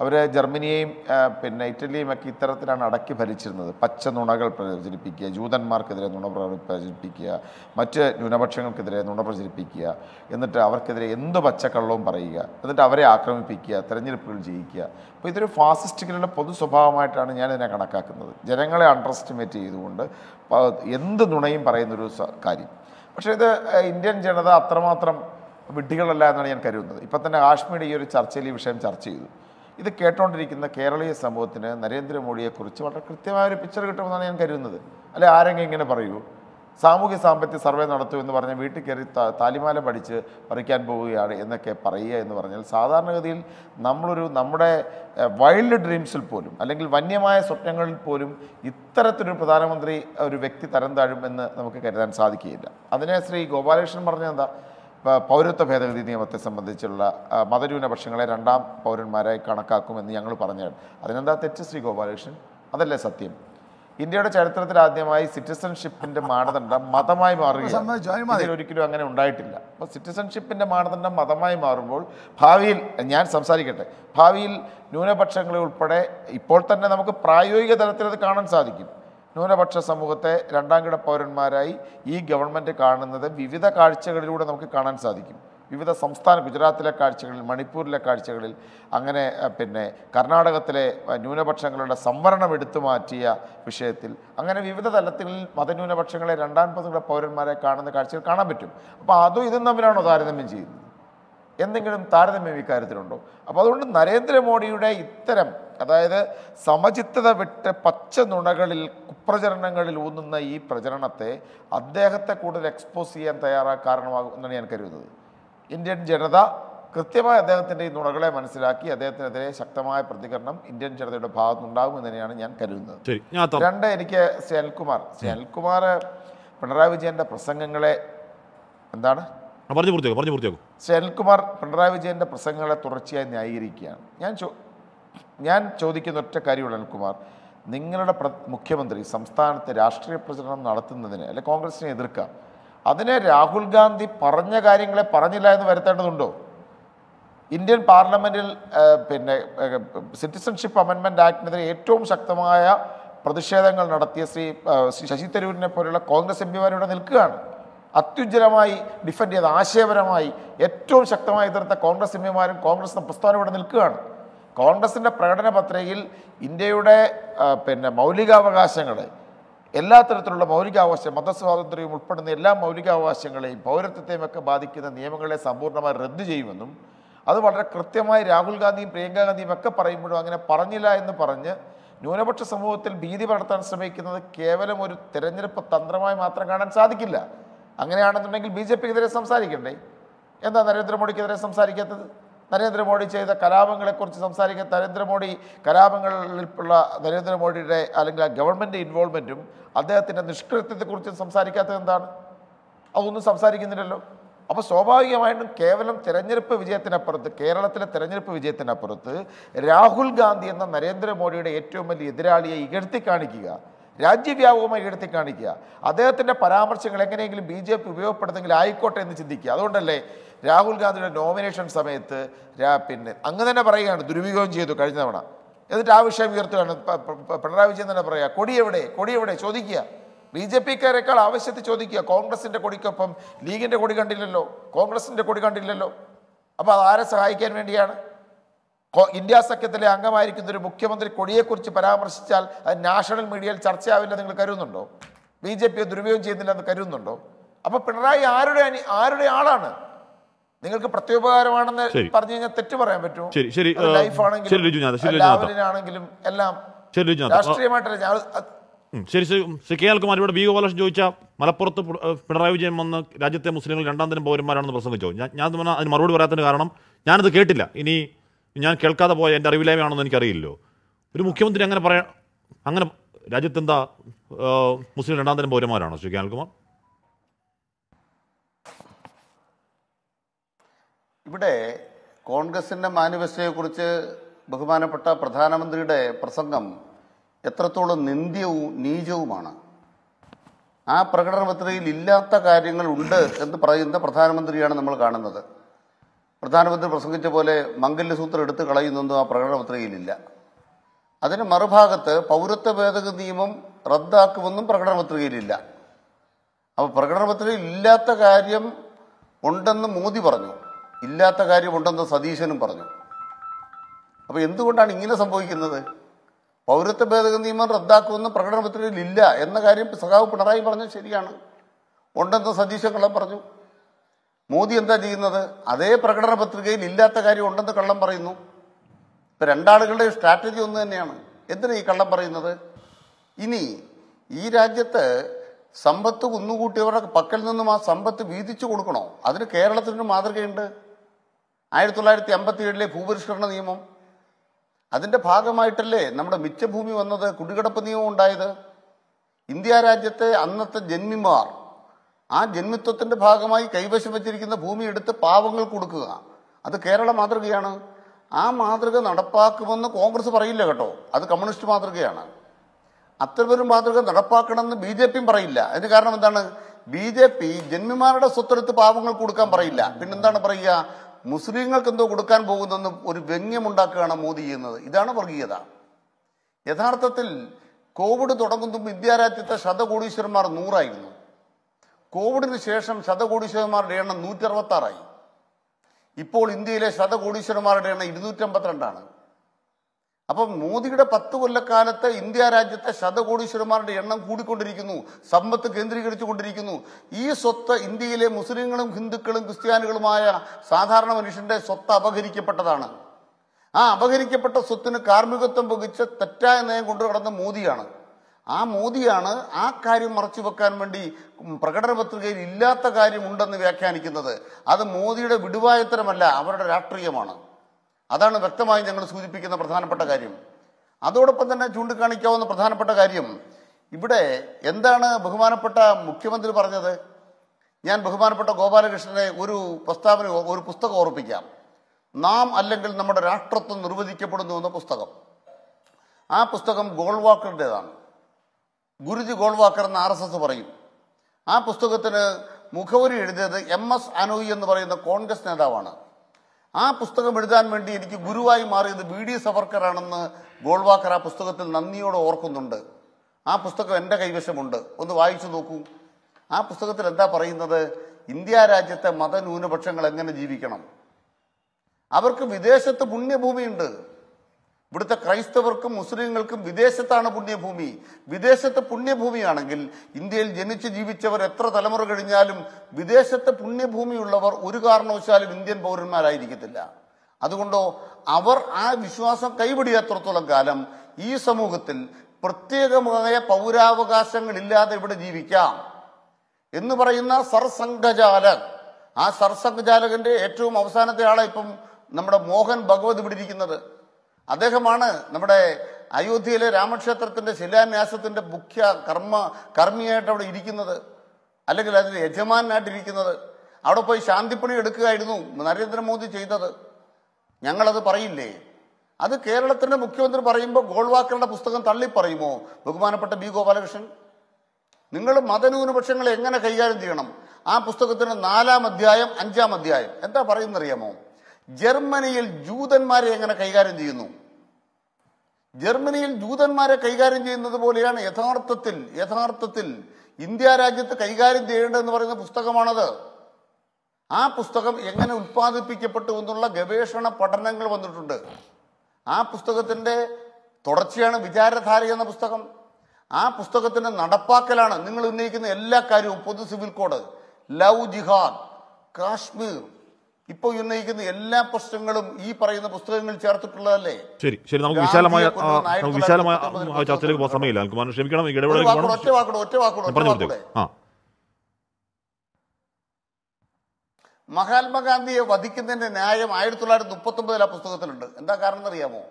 [SPEAKER 3] അവർ ജർമ്മനിയെയും പിന്നെ ഇറ്റലിയുമൊക്കെ ഇത്തരത്തിലാണ് അടക്കി ഭരിച്ചിരുന്നത് പച്ച നുണകൾ പ്രചരിപ്പിക്കുക ജൂതന്മാർക്കെതിരെ നുണ പ്രചരിപ്പിക്കുക മറ്റ് ന്യൂനപക്ഷങ്ങൾക്കെതിരെ നുണ പ്രചരിപ്പിക്കുക എന്നിട്ട് അവർക്കെതിരെ എന്ത് പച്ചക്കള്ളവും പറയുക എന്നിട്ട് അവരെ ആക്രമിപ്പിക്കുക തെരഞ്ഞെടുപ്പുകൾ ജയിക്കുക അപ്പോൾ ഇതൊരു ഫാസിസ്റ്റുകളുടെ പൊതു സ്വഭാവമായിട്ടാണ് ഞാൻ ഇതിനെ കണക്കാക്കുന്നത് ജനങ്ങളെ അണ്ടർ എസ്റ്റിമേറ്റ് ചെയ്തുകൊണ്ട് എന്ത് നുണയും പറയുന്നൊരു കാര്യം പക്ഷേ ഇത് ഇന്ത്യൻ ജനത അത്രമാത്രം വിഡ്ഢികളല്ല എന്നാണ് ഞാൻ കരുതുന്നത് ഇപ്പം തന്നെ കാശ്മീർ ഈ ഒരു ചർച്ചയിൽ ഈ വിഷയം ചർച്ച ചെയ്തു ഇത് കേട്ടുകൊണ്ടിരിക്കുന്ന കേരളീയ സമൂഹത്തിന് നരേന്ദ്രമോദിയെക്കുറിച്ച് വളരെ കൃത്യമായ ഒരു പിക്ചർ കിട്ടുമെന്നാണ് ഞാൻ കരുതുന്നത് അല്ലെ ആരെങ്കിലും ഇങ്ങനെ പറയൂ സാമൂഹ്യ സാമ്പത്തിക സർവേ നടത്തൂ എന്ന് പറഞ്ഞാൽ വീട്ടിൽ കയറി താലിമാല പഠിച്ച് പറിക്കാൻ പോവുകയാണ് എന്നൊക്കെ പറയുക എന്ന് പറഞ്ഞാൽ സാധാരണഗതിയിൽ നമ്മളൊരു നമ്മുടെ വൈൽഡ് ഡ്രീംസിൽ പോലും അല്ലെങ്കിൽ വന്യമായ സ്വപ്നങ്ങളിൽ പോലും ഇത്തരത്തിലൊരു പ്രധാനമന്ത്രി ഒരു വ്യക്തി തരം താഴും എന്ന് നമുക്ക് കരുതാൻ സാധിക്കുകയില്ല അതിനെ ശ്രീ ഗോപാലകൃഷ്ണൻ പറഞ്ഞെന്താ എന്താ പൗരത്വ ഭേദഗതി നിയമത്തെ സംബന്ധിച്ചുള്ള മതന്യൂനപക്ഷങ്ങളെ രണ്ടാം പൗരന്മാരായി കണക്കാക്കുമെന്ന് ഞങ്ങൾ പറഞ്ഞാൽ അതിനെന്താ തെറ്റ് ശ്രീ ഗോപാലകൃഷ്ണൻ അതല്ലേ സത്യം ഇന്ത്യയുടെ ചരിത്രത്തിൽ ആദ്യമായി സിറ്റിസൺഷിപ്പിന്റെ മാനദണ്ഡം മതമായി മാറുകയാണ് ഒരിക്കലും അങ്ങനെ ഉണ്ടായിട്ടില്ല അപ്പോൾ സിറ്റിസൺഷിപ്പിന്റെ മാനദണ്ഡം മതമായി മാറുമ്പോൾ ഭാവിയിൽ ഞാൻ സംസാരിക്കട്ടെ ഭാവിയിൽ ന്യൂനപക്ഷങ്ങളെ ഉൾപ്പെടെ ഇപ്പോൾ തന്നെ നമുക്ക് പ്രായോഗിക തലത്തിൽ അത് കാണാൻ സാധിക്കും ന്യൂനപക്ഷ സമൂഹത്തെ രണ്ടാംകിട പൗരന്മാരായി ഈ ഗവൺമെൻറ് കാണുന്നത് വിവിധ കാഴ്ചകളിലൂടെ നമുക്ക് കാണാൻ സാധിക്കും വിവിധ സംസ്ഥാന ഗുജറാത്തിലെ കാഴ്ചകളിൽ മണിപ്പൂരിലെ കാഴ്ചകളിൽ അങ്ങനെ പിന്നെ കർണാടകത്തിലെ ന്യൂനപക്ഷങ്ങളുടെ സംവരണം എടുത്തു മാറ്റിയ വിഷയത്തിൽ അങ്ങനെ വിവിധ തലത്തിൽ മതന്യൂനപക്ഷങ്ങളെ രണ്ടാം പതിനുള്ള പൗരന്മാരെ കാണുന്ന കാഴ്ചകൾ കാണാൻ പറ്റും അപ്പോൾ അതും ഇതും തമ്മിലാണോ താരതമ്യം ചെയ്യുന്നത് എന്തെങ്കിലും താരതമ്യം ഇക്കാര്യത്തിലുണ്ടോ അപ്പോൾ അതുകൊണ്ട് നരേന്ദ്രമോദിയുടെ ഇത്തരം അതായത് സമചിത്തത വിട്ട് പച്ച നുണകളിൽ കുപ്രചരണങ്ങളിൽ ഊന്നുന്ന ഈ പ്രചരണത്തെ അദ്ദേഹത്തെ കൂടുതൽ എക്സ്പോസ് ചെയ്യാൻ തയ്യാറാ കാരണമാകും എന്നാണ് ഞാൻ കരുതുന്നത് ഇന്ത്യൻ ജനത കൃത്യമായി അദ്ദേഹത്തിൻ്റെ ഈ നുണകളെ മനസ്സിലാക്കി അദ്ദേഹത്തിനെതിരെ ശക്തമായ പ്രതികരണം ഇന്ത്യൻ ജനതയുടെ ഭാഗത്തുനിന്നുണ്ടാകും എന്ന് തന്നെയാണ് ഞാൻ
[SPEAKER 1] കരുതുന്നത്
[SPEAKER 3] രണ്ട് എനിക്ക് സെൽകുമാർ സെൽകുമാർ പിണറായി വിജയൻ്റെ പ്രസംഗങ്ങളെ എന്താണ് പറഞ്ഞു പൂർത്തിയാക്കും പറഞ്ഞു പൂർത്തിയാക്കും ശ്രീ പിണറായി വിജയൻ്റെ പ്രസംഗങ്ങളെ തുടർച്ചയായി ന്യായീകരിക്കുകയാണ് ഞാൻ ചോ ഞാൻ ചോദിക്കുന്ന ഒറ്റ കാര്യമുള്ള അനിൽകുമാർ നിങ്ങളുടെ മുഖ്യമന്ത്രി സംസ്ഥാനത്ത് രാഷ്ട്രീയ പ്രചരണം നടത്തുന്നതിന് അല്ലെ കോൺഗ്രസിനെ എതിർക്കാം അതിനെ രാഹുൽ ഗാന്ധി പറഞ്ഞ കാര്യങ്ങളെ പറഞ്ഞില്ല എന്ന് വരുത്തേണ്ടതുണ്ടോ ഇന്ത്യൻ പാർലമെൻറ്റിൽ പിന്നെ സിറ്റിസൺഷിപ്പ് അമെൻമെൻറ്റ് ആക്ടിനെതിരെ ഏറ്റവും ശക്തമായ പ്രതിഷേധങ്ങൾ നടത്തിയ ശ്രീ ശശി തരൂരിനെ പോലെയുള്ള കോൺഗ്രസ് എം പിമാരിവിടെ നിൽക്കുകയാണ് അത്യുജ്വലമായി ഡിഫെൻഡ് ചെയ്ത് ആശയപരമായി ഏറ്റവും ശക്തമായി എതിർത്ത കോൺഗ്രസ് എമാരും കോൺഗ്രസ് പ്രസ്ഥാനം ഇവിടെ നിൽക്കുകയാണ് കോൺഗ്രസിൻ്റെ പ്രകടന പത്രികയിൽ ഇന്ത്യയുടെ പിന്നെ മൗലികാവകാശങ്ങൾ എല്ലാ തരത്തിലുള്ള മൗലികാവകാശം മതസ്വാതന്ത്ര്യവും ഉൾപ്പെടുന്ന എല്ലാ മൗലികാവകാശങ്ങളെയും പൗരത്വത്തെയും ഒക്കെ ബാധിക്കുന്ന നിയമങ്ങളെ സമ്പൂർണ്ണമായി റദ്ദ് ചെയ്യുമെന്നും അത് വളരെ കൃത്യമായി രാഹുൽ ഗാന്ധിയും പ്രിയങ്ക ഗാന്ധിയും ഒക്കെ പറയുമ്പോഴും അങ്ങനെ പറഞ്ഞില്ല എന്ന് പറഞ്ഞ് ന്യൂനപക്ഷ സമൂഹത്തിൽ ഭീതി പടർത്താൻ ശ്രമിക്കുന്നത് കേവലം ഒരു തെരഞ്ഞെടുപ്പ് തന്ത്രമായി മാത്രം കാണാൻ സാധിക്കില്ല അങ്ങനെയാണെന്നുണ്ടെങ്കിൽ ബി ജെ പിക്കെതിരെ സംസാരിക്കണ്ടേ എന്താ നരേന്ദ്രമോദിക്കെതിരെ സംസാരിക്കാത്തത് നരേന്ദ്രമോദി ചെയ്ത കലാപങ്ങളെക്കുറിച്ച് സംസാരിക്കുക നരേന്ദ്രമോദി കലാപങ്ങളിലുള്ള നരേന്ദ്രമോദിയുടെ അല്ലെങ്കിൽ ആ ഗവൺമെൻറ് ഇൻവോൾവ്മെൻറ്റും അദ്ദേഹത്തിൻ്റെ നിഷ്കൃത്യത്തെക്കുറിച്ച് സംസാരിക്കാത്തത് എന്താണ് അതൊന്നും സംസാരിക്കുന്നില്ലല്ലോ അപ്പോൾ സ്വാഭാവികമായിട്ടും കേവലം തെരഞ്ഞെടുപ്പ് വിജയത്തിനപ്പുറത്ത് കേരളത്തിലെ തെരഞ്ഞെടുപ്പ് വിജയത്തിനപ്പുറത്ത് രാഹുൽ ഗാന്ധി എന്ന നരേന്ദ്രമോദിയുടെ ഏറ്റവും വലിയ എതിരാളിയെ ഇകഴ്ത്തി കാണിക്കുക രാജ്യവ്യാപകമായി എടുത്തി കാണിക്കുക അദ്ദേഹത്തിൻ്റെ പരാമർശങ്ങൾ എങ്ങനെയെങ്കിലും ബി ജെ പി ഉപയോഗപ്പെടുത്തെങ്കിൽ ആയിക്കോട്ടെ എന്ന് ചിന്തിക്കുക അതുകൊണ്ടല്ലേ രാഹുൽ ഗാന്ധിയുടെ നോമിനേഷൻ സമയത്ത് പിന്നെ അങ്ങ് തന്നെ പറയുകയാണ് ദുരുപയോഗം ചെയ്തു കഴിഞ്ഞ തവണ എന്നിട്ട് ആ വിഷയം ഉയർത്തുകയാണ് പിണറായി വിജയൻ തന്നെ പറയുക കൊടി എവിടെ ചോദിക്കുക ബി ജെ പിക്കാരെക്കാൾ ആവശ്യത്തിൽ ചോദിക്കുക കോൺഗ്രസിൻ്റെ കൊടിക്കൊപ്പം ലീഗിൻ്റെ കൊടി കണ്ടില്ലല്ലോ കോൺഗ്രസിൻ്റെ കൊടി കണ്ടില്ലല്ലോ അപ്പോൾ അത് ആരെ സഹായിക്കാൻ വേണ്ടിയാണ് ഇന്ത്യ സഖ്യത്തിലെ അംഗമായിരിക്കുന്ന ഒരു മുഖ്യമന്ത്രി കൊടിയെക്കുറിച്ച് പരാമർശിച്ചാൽ അത് നാഷണൽ മീഡിയയിൽ ചർച്ചയാവില്ല നിങ്ങൾ കരുതുന്നുണ്ടോ ബി ജെ പിയെ ദുരുപയോഗം ചെയ്യുന്നില്ല എന്ന് കരുതുന്നുണ്ടോ അപ്പോൾ പിണറായി ആരുടെ അനി ആരുടെ ആളാണ് നിങ്ങൾക്ക് പ്രത്യുപകാരമാണെന്ന് പറഞ്ഞു കഴിഞ്ഞാൽ തെറ്റ് പറയാൻ പറ്റുമോ ആണെങ്കിലും എല്ലാം രാഷ്ട്രീയമായിട്ടല്ല
[SPEAKER 1] ശരി ശ്രീ കെ അൽകുമാർ ഇവിടെ ബി ഗോപാലകൃഷ്ണൻ ചോദിച്ച മലപ്പുറത്ത് പിണറായി വിജയൻ വന്ന് രാജ്യത്തെ മുസ്ലിങ്ങൾ രണ്ടാം തരം പൗരന്മാരാണെന്ന് പ്രസംഗിച്ചു ഞാൻ ഞാൻ അതിന് മറുപടി പറയാത്തതിന് കാരണം ഞാനത് കേട്ടില്ല ഇനി ഞാൻ കേൾക്കാതെ പോയ എൻ്റെ അറിവില്ലായ്മയാണെന്ന് എനിക്കറിയില്ലോ ഒരു മുഖ്യമന്ത്രി അങ്ങനെ പറയാ അങ്ങനെ രാജ്യത്തെന്താ മുസ്ലിം രണ്ടാം തരം പൗരന്മാരാണോ ശ്രീ അനിൽകുമാർ
[SPEAKER 4] ഇവിടെ കോൺഗ്രസിൻ്റെ കുറിച്ച് ബഹുമാനപ്പെട്ട പ്രധാനമന്ത്രിയുടെ പ്രസംഗം എത്രത്തോളം നിന്ദ്യവും നീചവുമാണ് ആ പ്രകടന പത്രികയിൽ ഇല്ലാത്ത കാര്യങ്ങൾ ഉണ്ട് എന്ന് പറയുന്ന പ്രധാനമന്ത്രിയാണ് നമ്മൾ കാണുന്നത് പ്രധാനമന്ത്രി പ്രസംഗിച്ച പോലെ മംഗല്യസൂത്രം എടുത്തു കളയുന്നൊന്നും ആ പ്രകടനപത്രികയിലില്ല അതിന് മറുഭാഗത്ത് പൗരത്വ ഭേദഗതി നിയമം റദ്ദാക്കുമെന്നും പ്രകടനപത്രികയിലില്ല അപ്പോൾ പ്രകടനപത്രികയിൽ ഇല്ലാത്ത കാര്യം ഉണ്ടെന്ന് മോദി പറഞ്ഞു ഇല്ലാത്ത കാര്യമുണ്ടെന്ന് സതീശനും പറഞ്ഞു അപ്പോൾ എന്തുകൊണ്ടാണ് ഇങ്ങനെ സംഭവിക്കുന്നത് പൗരത്വ ഭേദഗതി നിയമം റദ്ദാക്കുമെന്ന് പ്രകടനപത്രികയിൽ ഇല്ല എന്ന കാര്യം സഖാവ് പിണറായി പറഞ്ഞത് ശരിയാണ് ഉണ്ടെന്ന് സതീശൻ കള്ളം പറഞ്ഞു മോദി എന്താ ചെയ്യുന്നത് അതേ പ്രകടന പത്രികയിൽ ഇല്ലാത്ത കാര്യം ഉണ്ടെന്ന് കള്ളം പറയുന്നു ഇപ്പൊ രണ്ടാളുകളുടെ സ്ട്രാറ്റജി ഒന്ന് തന്നെയാണ് എന്തിനാ ഈ കള്ളം പറയുന്നത് ഇനി ഈ രാജ്യത്ത് സമ്പത്ത് കുന്നുകൂട്ടിയവരുടെ പക്കൽ നിന്നും ആ സമ്പത്ത് വീതിച്ചു കൊടുക്കണോ അതിന് കേരളത്തിനൊരു മാതൃകയുണ്ട് ആയിരത്തി തൊള്ളായിരത്തി അമ്പത്തി ഏഴിലെ ഭൂപരിഷ്കരണ നിയമം അതിൻ്റെ ഭാഗമായിട്ടല്ലേ നമ്മുടെ മിച്ചഭൂമി വന്നത് കുടികിടപ്പ് നിയമം ഉണ്ടായത് ഇന്ത്യ രാജ്യത്തെ അന്നത്തെ ജന്മിമാർ ആ ജന്മിത്വത്തിന്റെ ഭാഗമായി കൈവശം വച്ചിരിക്കുന്ന ഭൂമി എടുത്ത് പാവങ്ങൾ കൊടുക്കുക അത് കേരള മാതൃകയാണ് ആ മാതൃക നടപ്പാക്കുമെന്ന് കോൺഗ്രസ് പറയില്ല കേട്ടോ അത് കമ്മ്യൂണിസ്റ്റ് മാതൃകയാണ് അത്തരമൊരു മാതൃക നടപ്പാക്കണമെന്ന് ബി ജെ പിയും പറയില്ല അതിന് കാരണം എന്താണ് ബി ജെ പി ജന്മിമാരുടെ സ്വത്തെടുത്ത് പാവങ്ങൾ കൊടുക്കാൻ പറയില്ല പിന്നെന്താണ് പറയുക മുസ്ലിങ്ങൾക്ക് എന്തോ കൊടുക്കാൻ പോകുന്നെന്ന് ഒരു വ്യംഗ്യമുണ്ടാക്കുകയാണ് മോദി ചെയ്യുന്നത് ഇതാണ് വർഗീയത യഥാർത്ഥത്തിൽ കോവിഡ് തുടങ്ങുന്നതും വിദ്യാരാജ്യത്തെ ശതകോടീശ്വരന്മാർ നൂറായിരുന്നു കോവിഡിന് ശേഷം ശതകോടീശ്വരന്മാരുടെ എണ്ണം നൂറ്റി അറുപത്താറായി ഇപ്പോൾ ഇന്ത്യയിലെ ശതകോടീശ്വരന്മാരുടെ എണ്ണം ഇരുന്നൂറ്റമ്പത്തിരണ്ടാണ് അപ്പം മോദിയുടെ പത്ത് കൊല്ലക്കാലത്ത് ഇന്ത്യ രാജ്യത്തെ ശതകോടീശ്വരന്മാരുടെ എണ്ണം കൂടിക്കൊണ്ടിരിക്കുന്നു സമ്പത്ത് കേന്ദ്രീകരിച്ചു കൊണ്ടിരിക്കുന്നു ഈ സ്വത്ത് ഇന്ത്യയിലെ മുസ്ലിങ്ങളും ഹിന്ദുക്കളും ക്രിസ്ത്യാനികളുമായ സാധാരണ മനുഷ്യന്റെ സ്വത്ത് അപഹരിക്കപ്പെട്ടതാണ് ആ അപഹരിക്കപ്പെട്ട സ്വത്തിന് കാർമ്മികത്വം വഹിച്ച് തെറ്റായ നയം കൊണ്ടുനടന്ന മോദിയാണ് ആ മോദിയാണ് ആ കാര്യം മറച്ചു വെക്കാൻ വേണ്ടി പ്രകടന പത്രികയിൽ ഇല്ലാത്ത കാര്യമുണ്ടെന്ന് വ്യാഖ്യാനിക്കുന്നത് അത് മോദിയുടെ വിടുവായത്തരമല്ല അവരുടെ രാഷ്ട്രീയമാണ് അതാണ് വ്യക്തമായി ഞങ്ങൾ സൂചിപ്പിക്കുന്ന പ്രധാനപ്പെട്ട കാര്യം അതോടൊപ്പം തന്നെ ചൂണ്ടിക്കാണിക്കാവുന്ന പ്രധാനപ്പെട്ട കാര്യം ഇവിടെ എന്താണ് ബഹുമാനപ്പെട്ട മുഖ്യമന്ത്രി പറഞ്ഞത് ഞാൻ ബഹുമാനപ്പെട്ട ഗോപാലകൃഷ്ണനെ ഒരു പ്രസ്താവന ഒരു പുസ്തകം ഓർപ്പിക്കാം നാം അല്ലെങ്കിൽ നമ്മുടെ രാഷ്ട്രത്വം നിർവചിക്കപ്പെടുന്നു എന്ന പുസ്തകം ആ പുസ്തകം ഗോൾവാക്കറുടേതാണ് ഗുരുജി ഗോൾവാക്കർ എന്ന് ആർ എസ് എസ് പറയും ആ പുസ്തകത്തിന് മുഖവരി എഴുതിയത് എം എസ് അനോയി എന്ന് പറയുന്ന കോൺഗ്രസ് നേതാവാണ് ആ പുസ്തകം എഴുതാൻ വേണ്ടി എനിക്ക് ഗുരുവായി മാറിയത് ബി ഡി സവർക്കറാണെന്ന് ഗോൾവാക്കർ ആ പുസ്തകത്തിൽ നന്ദിയോടെ ഓർക്കുന്നുണ്ട് ആ പുസ്തകം എൻ്റെ കൈവശമുണ്ട് ഒന്ന് വായിച്ചു നോക്കൂ ആ പുസ്തകത്തിൽ എന്താ പറയുന്നത് ഇന്ത്യ രാജ്യത്തെ മതന്യൂനപക്ഷങ്ങൾ എങ്ങനെ ജീവിക്കണം അവർക്ക് വിദേശത്ത് പുണ്യഭൂമിയുണ്ട് ഇവിടുത്തെ ക്രൈസ്തവർക്കും മുസ്ലിങ്ങൾക്കും വിദേശത്താണ് പുണ്യഭൂമി വിദേശത്തെ പുണ്യഭൂമിയാണെങ്കിൽ ഇന്ത്യയിൽ ജനിച്ച് ജീവിച്ചവർ എത്ര തലമുറ കഴിഞ്ഞാലും വിദേശത്തെ പുണ്യഭൂമിയുള്ളവർ ഒരു കാരണവശാലും ഇന്ത്യൻ പൗരന്മാരായിരിക്കത്തില്ല അതുകൊണ്ടോ അവർ ആ വിശ്വാസം കൈപിടിയാത്രത്തോളം കാലം ഈ സമൂഹത്തിൽ പ്രത്യേകമായ പൗരാവകാശങ്ങളില്ലാതെ ഇവിടെ ജീവിക്കാം എന്ന് പറയുന്ന സർസംഘചാലക് ആ സർസംഘചാലകന്റെ ഏറ്റവും അവസാനത്തെ ആളെ ഇപ്പം നമ്മുടെ മോഹൻ ഭഗവത് ഇവിടെ ഇരിക്കുന്നത് അദ്ദേഹമാണ് നമ്മുടെ അയോധ്യയിലെ രാമക്ഷേത്രത്തിൻ്റെ ശിലാന്യാസത്തിൻ്റെ മുഖ്യ കർമ്മ കർമ്മിയായിട്ട് അവിടെ ഇരിക്കുന്നത് അല്ലെങ്കിൽ അതിൻ്റെ യജമാനായിട്ടിരിക്കുന്നത് അവിടെ പോയി ശാന്തിപ്പണി എടുക്കുകയായിരുന്നു നരേന്ദ്രമോദി ചെയ്തത് ഞങ്ങളത് പറയില്ലേ അത് കേരളത്തിൻ്റെ മുഖ്യമന്ത്രി പറയുമ്പോൾ ഗോൾവാക്കറുടെ പുസ്തകം തള്ളി പറയുമോ ബഹുമാനപ്പെട്ട ബി ഗോപാലകൃഷ്ണൻ നിങ്ങൾ മതന്യൂനപക്ഷങ്ങളെ എങ്ങനെ കൈകാര്യം ചെയ്യണം ആ പുസ്തകത്തിന് നാലാം അധ്യായം അഞ്ചാം അധ്യായം എന്താ പറയുന്നറിയാമോ ജർമ്മനിയിൽ ജൂതന്മാരെ എങ്ങനെ കൈകാര്യം ചെയ്യുന്നു ജർമ്മനിയിൽ ജൂതന്മാരെ കൈകാര്യം ചെയ്യുന്നത് പോലെയാണ് യഥാർത്ഥത്തിൽ യഥാർത്ഥത്തിൽ ഇന്ത്യ രാജ്യത്ത് കൈകാര്യം ചെയ്യേണ്ടതെന്ന് പറയുന്ന പുസ്തകമാണത് ആ പുസ്തകം എങ്ങനെ ഉത്പാദിപ്പിക്കപ്പെട്ടു എന്നുള്ള ഗവേഷണ പഠനങ്ങൾ വന്നിട്ടുണ്ട് ആ പുസ്തകത്തിൻ്റെ തുടർച്ചയാണ് വിചാരധാര എന്ന പുസ്തകം ആ പുസ്തകത്തിൻ്റെ നടപ്പാക്കലാണ് നിങ്ങൾ ഉന്നയിക്കുന്ന എല്ലാ കാര്യവും പൊതു സിവിൽ കോഡ് ലവ് ജിഹാദ് കാശ്മീർ ഇപ്പൊ ഉന്നയിക്കുന്ന എല്ലാ പ്രശ്നങ്ങളും ഈ പറയുന്ന പുസ്തകങ്ങൾ ചേർത്തിട്ടുള്ളതല്ലേ
[SPEAKER 1] ശരി ശരി നമുക്ക് വിശാലമായ വിശാലമായ ചർച്ചയിലേക്ക് പോകാൻ സമയമില്ല നമുക്ക് ക്ഷമിക്കണം ഒറ്റ വാക്കോട് ഒറ്റ വാക്കോട്
[SPEAKER 4] മഹാത്മാഗാന്ധിയെ വധിക്കുന്നതിന്റെ ന്യായം ആയിരത്തി തൊള്ളായിരത്തി മുപ്പത്തി ഒമ്പതിൽ ആ പുസ്തകത്തിലുണ്ട് എന്താ കാരണം അറിയാമോ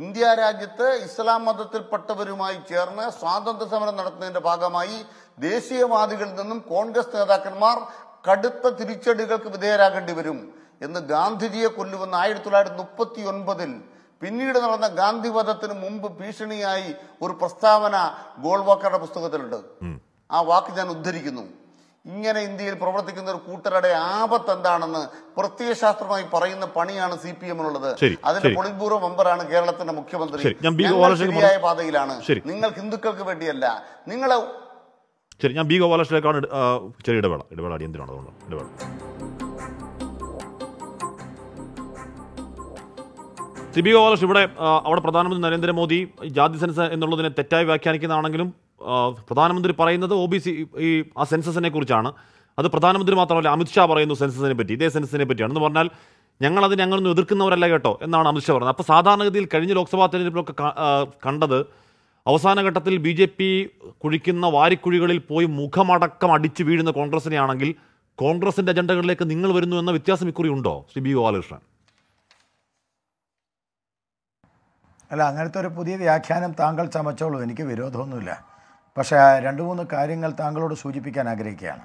[SPEAKER 4] ഇന്ത്യ രാജ്യത്ത് ഇസ്ലാം മതത്തിൽപ്പെട്ടവരുമായി ചേർന്ന് സ്വാതന്ത്ര്യ സമരം നടത്തുന്നതിന്റെ ഭാഗമായി ദേശീയവാദികളിൽ നിന്നും കോൺഗ്രസ് നേതാക്കന്മാർ കടുത്ത തിരിച്ചടികൾക്ക് വിധേയരാകേണ്ടി വരും എന്ന് ഗാന്ധിജിയെ കൊല്ലുമെന്ന് ആയിരത്തി തൊള്ളായിരത്തി മുപ്പത്തി ഒൻപതിൽ പിന്നീട് നടന്ന ഗാന്ധിവധത്തിന് മുമ്പ് ഭീഷണിയായി ഒരു പ്രസ്താവന ഗോൾവാക്കറുടെ പുസ്തകത്തിലുണ്ട് ആ വാക്ക് ഞാൻ ഉദ്ധരിക്കുന്നു ഇങ്ങനെ ഇന്ത്യയിൽ പ്രവർത്തിക്കുന്ന ഒരു കൂട്ടരുടെ ആപത്ത് എന്താണെന്ന് പ്രത്യയശാസ്ത്രമായി പറയുന്ന പണിയാണ് സി പി എമ്മിനുള്ളത് അതിന്റെ പൊളിറ്റ് മെമ്പറാണ് കേരളത്തിന്റെ മുഖ്യമന്ത്രി ശരിയായ പാതയിലാണ് നിങ്ങൾ ഹിന്ദുക്കൾക്ക് വേണ്ടിയല്ല നിങ്ങളെ
[SPEAKER 1] ശരി ഞാൻ ബി ഗോപാലകൃഷ്ണനെക്കാണ് ചെറിയ ഇടവേള ഇടവേള അടിയന്തരമാണ് അതുകൊണ്ട് ഇടവേള ശ്രീ ബി ഗോപാലകൃഷ്ണൻ ഇവിടെ അവിടെ പ്രധാനമന്ത്രി നരേന്ദ്രമോദി ജാതി സെൻസ് എന്നുള്ളതിനെ തെറ്റായി വ്യാഖ്യാനിക്കുന്നതാണെങ്കിലും പ്രധാനമന്ത്രി പറയുന്നത് ഒ ബി സി ഈ ആ സെൻസസിനെ കുറിച്ചാണ് അത് പ്രധാനമന്ത്രി മാത്രമല്ല അമിത്ഷാ പറയുന്നു സെൻസസിനെ പറ്റി ഇതേ സെൻസസിനെ പറ്റിയാണ് എന്ന് പറഞ്ഞാൽ ഞങ്ങളത് ഞങ്ങളൊന്നും എതിർക്കുന്നവരല്ല കേട്ടോ എന്നാണ് അമിത്ഷാ പറയുന്നത് അപ്പോൾ സാധാരണഗതിയിൽ കഴിഞ്ഞ ലോക്സഭാ തെരഞ്ഞെടുപ്പിലൊക്കെ കണ്ടത് അവസാന ഘട്ടത്തിൽ ബി ജെ പി കുഴിക്കുന്ന വാരിക്കുഴികളിൽ പോയി മുഖമടക്കം അടിച്ചു വീഴുന്ന കോൺഗ്രസിനെയാണെങ്കിൽ കോൺഗ്രസിൻ്റെ അജണ്ടകളിലേക്ക് നിങ്ങൾ വരുന്നു എന്ന വ്യത്യാസം ഇക്കുറി ഉണ്ടോ ശ്രീ ബി ഗോപാലകൃഷ്ണൻ
[SPEAKER 6] അല്ല അങ്ങനത്തെ ഒരു പുതിയ വ്യാഖ്യാനം താങ്കൾ ചമച്ചോളൂ എനിക്ക് വിരോധമൊന്നുമില്ല പക്ഷേ രണ്ട് മൂന്ന് കാര്യങ്ങൾ താങ്കളോട് സൂചിപ്പിക്കാൻ ആഗ്രഹിക്കുകയാണ്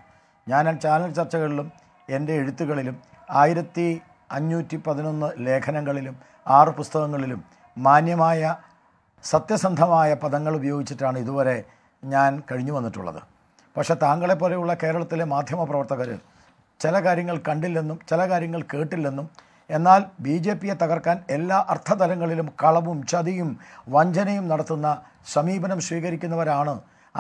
[SPEAKER 6] ഞാൻ ചാനൽ ചർച്ചകളിലും എൻ്റെ എഴുത്തുകളിലും ആയിരത്തി അഞ്ഞൂറ്റി പതിനൊന്ന് ലേഖനങ്ങളിലും ആറ് പുസ്തകങ്ങളിലും മാന്യമായ സത്യസന്ധമായ പദങ്ങൾ ഉപയോഗിച്ചിട്ടാണ് ഇതുവരെ ഞാൻ കഴിഞ്ഞു വന്നിട്ടുള്ളത് പക്ഷെ താങ്കളെ പോലെയുള്ള കേരളത്തിലെ മാധ്യമപ്രവർത്തകർ ചില കാര്യങ്ങൾ കണ്ടില്ലെന്നും ചില കാര്യങ്ങൾ കേട്ടില്ലെന്നും എന്നാൽ ബി ജെ പിയെ തകർക്കാൻ എല്ലാ അർത്ഥതലങ്ങളിലും കളവും ചതിയും വഞ്ചനയും നടത്തുന്ന സമീപനം സ്വീകരിക്കുന്നവരാണ്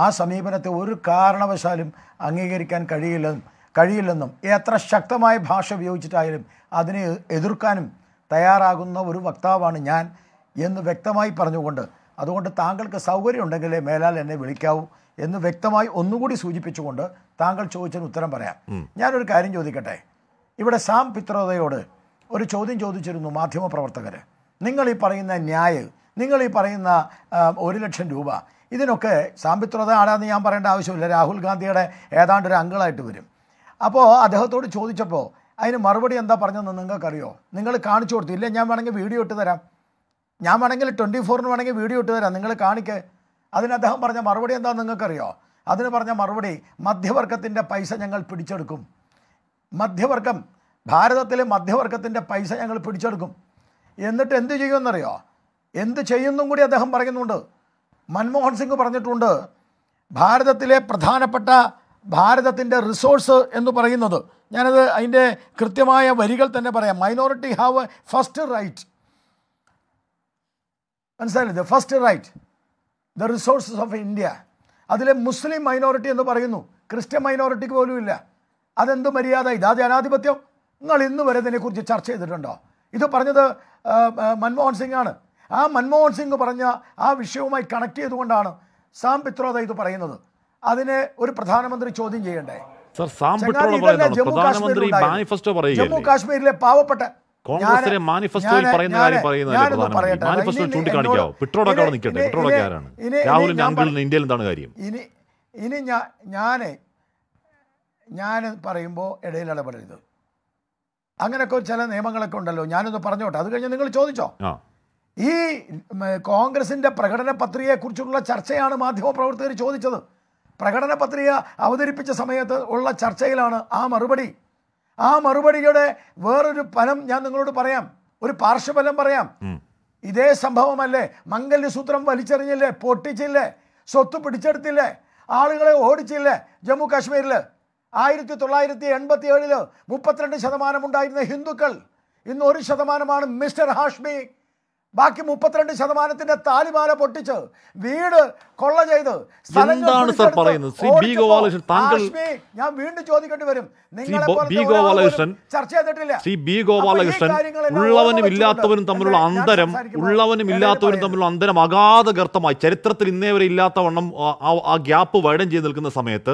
[SPEAKER 6] ആ സമീപനത്തെ ഒരു കാരണവശാലും അംഗീകരിക്കാൻ കഴിയില്ലെന്നും കഴിയില്ലെന്നും എത്ര ശക്തമായ ഭാഷ ഉപയോഗിച്ചിട്ടായാലും അതിനെ എതിർക്കാനും തയ്യാറാകുന്ന ഒരു വക്താവാണ് ഞാൻ എന്ന് വ്യക്തമായി പറഞ്ഞുകൊണ്ട് അതുകൊണ്ട് താങ്കൾക്ക് സൗകര്യമുണ്ടെങ്കിലേ മേലാൽ എന്നെ വിളിക്കാവൂ എന്ന് വ്യക്തമായി ഒന്നുകൂടി സൂചിപ്പിച്ചുകൊണ്ട് താങ്കൾ ചോദിച്ചതിന് ഉത്തരം പറയാം ഞാനൊരു കാര്യം ചോദിക്കട്ടെ ഇവിടെ സാം പിത്രോദയോട് ഒരു ചോദ്യം ചോദിച്ചിരുന്നു മാധ്യമപ്രവർത്തകർ നിങ്ങൾ ഈ പറയുന്ന ന്യായ് നിങ്ങൾ ഈ പറയുന്ന ഒരു ലക്ഷം രൂപ ഇതിനൊക്കെ സാമ്പിത്രത ആണെന്ന് ഞാൻ പറയേണ്ട ആവശ്യമില്ല രാഹുൽ ഗാന്ധിയുടെ ഏതാണ്ട് ഒരു അങ്കളായിട്ട് വരും അപ്പോൾ അദ്ദേഹത്തോട് ചോദിച്ചപ്പോൾ അതിന് മറുപടി എന്താ പറഞ്ഞതെന്ന് നിങ്ങൾക്കറിയോ നിങ്ങൾ കാണിച്ചു കൊടുത്തു ഇല്ലേ ഞാൻ വേണമെങ്കിൽ വീഡിയോ ഇട്ട് തരാം ഞാൻ വേണമെങ്കിൽ ട്വൻറ്റി ഫോറിന് വേണമെങ്കിൽ വീഡിയോ ഇട്ട് തരാം നിങ്ങൾ കാണിക്ക് അതിന് അദ്ദേഹം പറഞ്ഞ മറുപടി എന്താണെന്ന് നിങ്ങൾക്കറിയോ അതിന് പറഞ്ഞ മറുപടി മധ്യവർഗത്തിൻ്റെ പൈസ ഞങ്ങൾ പിടിച്ചെടുക്കും മധ്യവർഗം ഭാരതത്തിലെ മധ്യവർഗത്തിൻ്റെ പൈസ ഞങ്ങൾ പിടിച്ചെടുക്കും എന്നിട്ട് എന്ത് ചെയ്യുമെന്നറിയോ എന്ത് ചെയ്യുന്നും കൂടി അദ്ദേഹം പറയുന്നുണ്ട് മൻമോഹൻ സിംഗ് പറഞ്ഞിട്ടുണ്ട് ഭാരതത്തിലെ പ്രധാനപ്പെട്ട ഭാരതത്തിൻ്റെ റിസോഴ്സ് എന്ന് പറയുന്നത് ഞാനത് അതിൻ്റെ കൃത്യമായ വരികൾ തന്നെ പറയാം minority have a first right മനസ്സിലായില്ലേ the first right the resources of India അതിലെ മുസ്ലിം മൈനോറിറ്റി എന്ന് പറയുന്നു ക്രിസ്ത്യൻ മൈനോറിറ്റിക്ക് പോലും ഇല്ല അതെന്ത് മര്യാദ ഇതാ ജനാധിപത്യം നിങ്ങൾ ഇന്ന് വരെ ഇതിനെക്കുറിച്ച് ചർച്ച ചെയ്തിട്ടുണ്ടോ ഇത് പറഞ്ഞത് മൻമോഹൻ സിംഗ് ആണ് ആ മൻമോഹൻ സിംഗ് പറഞ്ഞ ആ വിഷയവുമായി കണക്ട് ചെയ്തുകൊണ്ടാണ് സാം പിത്രോദ ഇത് പറയുന്നത് അതിനെ ഒരു പ്രധാനമന്ത്രി ചോദ്യം ചെയ്യണ്ടേ ജമ്മു കാശ്മീരിലെ പാവപ്പെട്ട കോൺഗ്രസിലെ മാനിഫെസ്റ്റോയിൽ പറയുന്ന കാര്യം പറയുന്നത് മാനിഫെസ്റ്റോ ചൂണ്ടിക്കാണിക്കാവോ
[SPEAKER 1] പിട്രോഡൊക്കെ അവിടെ നിൽക്കട്ടെ പിട്രോഡൊക്കെ ആരാണ് രാഹുലിന്റെ അങ്കിളിന് ഇന്ത്യയിൽ എന്താണ് കാര്യം
[SPEAKER 6] ഇനി ഇനി ഞാൻ ഞാൻ ഞാൻ പറയുമ്പോൾ ഇടയിൽ ഇടപെടരുത് അങ്ങനെയൊക്കെ ചില നിയമങ്ങളൊക്കെ ഉണ്ടല്ലോ ഞാനൊന്ന് പറഞ്ഞോട്ടെ അത് കഴിഞ്ഞ് നിങ്ങൾ ചോദിച്ചോ ഈ കോൺഗ്രസിന്റെ പ്രകടന പത്രികയെക്കുറിച്ചുള്ള ചർച്ചയാണ് മാധ്യമപ്രവർത്തകർ ചോദിച്ചത് പ്രകടന പത്രിക അവതരിപ്പിച്ച സമയത്ത് ഉള്ള ചർച്ചയിലാണ് ആ മറുപടി ആ മറുപടിയുടെ വേറൊരു ഫലം ഞാൻ നിങ്ങളോട് പറയാം ഒരു പാർശ്വഫലം പറയാം ഇതേ സംഭവമല്ലേ മംഗല്യസൂത്രം വലിച്ചെറിഞ്ഞില്ലേ പൊട്ടിച്ചില്ലേ സ്വത്ത് പിടിച്ചെടുത്തില്ലേ ആളുകളെ ഓടിച്ചില്ലേ ജമ്മു കാശ്മീരിൽ ആയിരത്തി തൊള്ളായിരത്തി എൺപത്തി ഏഴിൽ മുപ്പത്തിരണ്ട് ശതമാനം ഉണ്ടായിരുന്ന ഹിന്ദുക്കൾ ഇന്ന് ഒരു ശതമാനമാണ് മിസ്റ്റർ ഹാഷ്മി ബാക്കി മുപ്പത്തിരണ്ട് ശതമാനത്തിന്റെ താലിമാല പൊട്ടിച്ച് വീട് കൊള്ള ചെയ്ത് എന്താണ് സർ പറയുന്നത് ബി ഞാൻ വീണ്ടും ചോദിക്കേണ്ടി വരും ബി ചർച്ച ചെയ്തിട്ടില്ല ശ്രീ ബി ഗോപാലകൃഷ്ണൻ ഉള്ളവനും ഇല്ലാത്തവനും തമ്മിലുള്ള അന്തരം
[SPEAKER 1] ഉള്ളവനും ഇല്ലാത്തവനും തമ്മിലുള്ള അന്തരം അഗാധ ഗർത്തമായി ചരിത്രത്തിൽ ഇന്നേ വരെ ഇല്ലാത്ത വണ്ണം ആ ഗ്യാപ്പ് വൈഡം ചെയ്ത് നിൽക്കുന്ന സമയത്ത്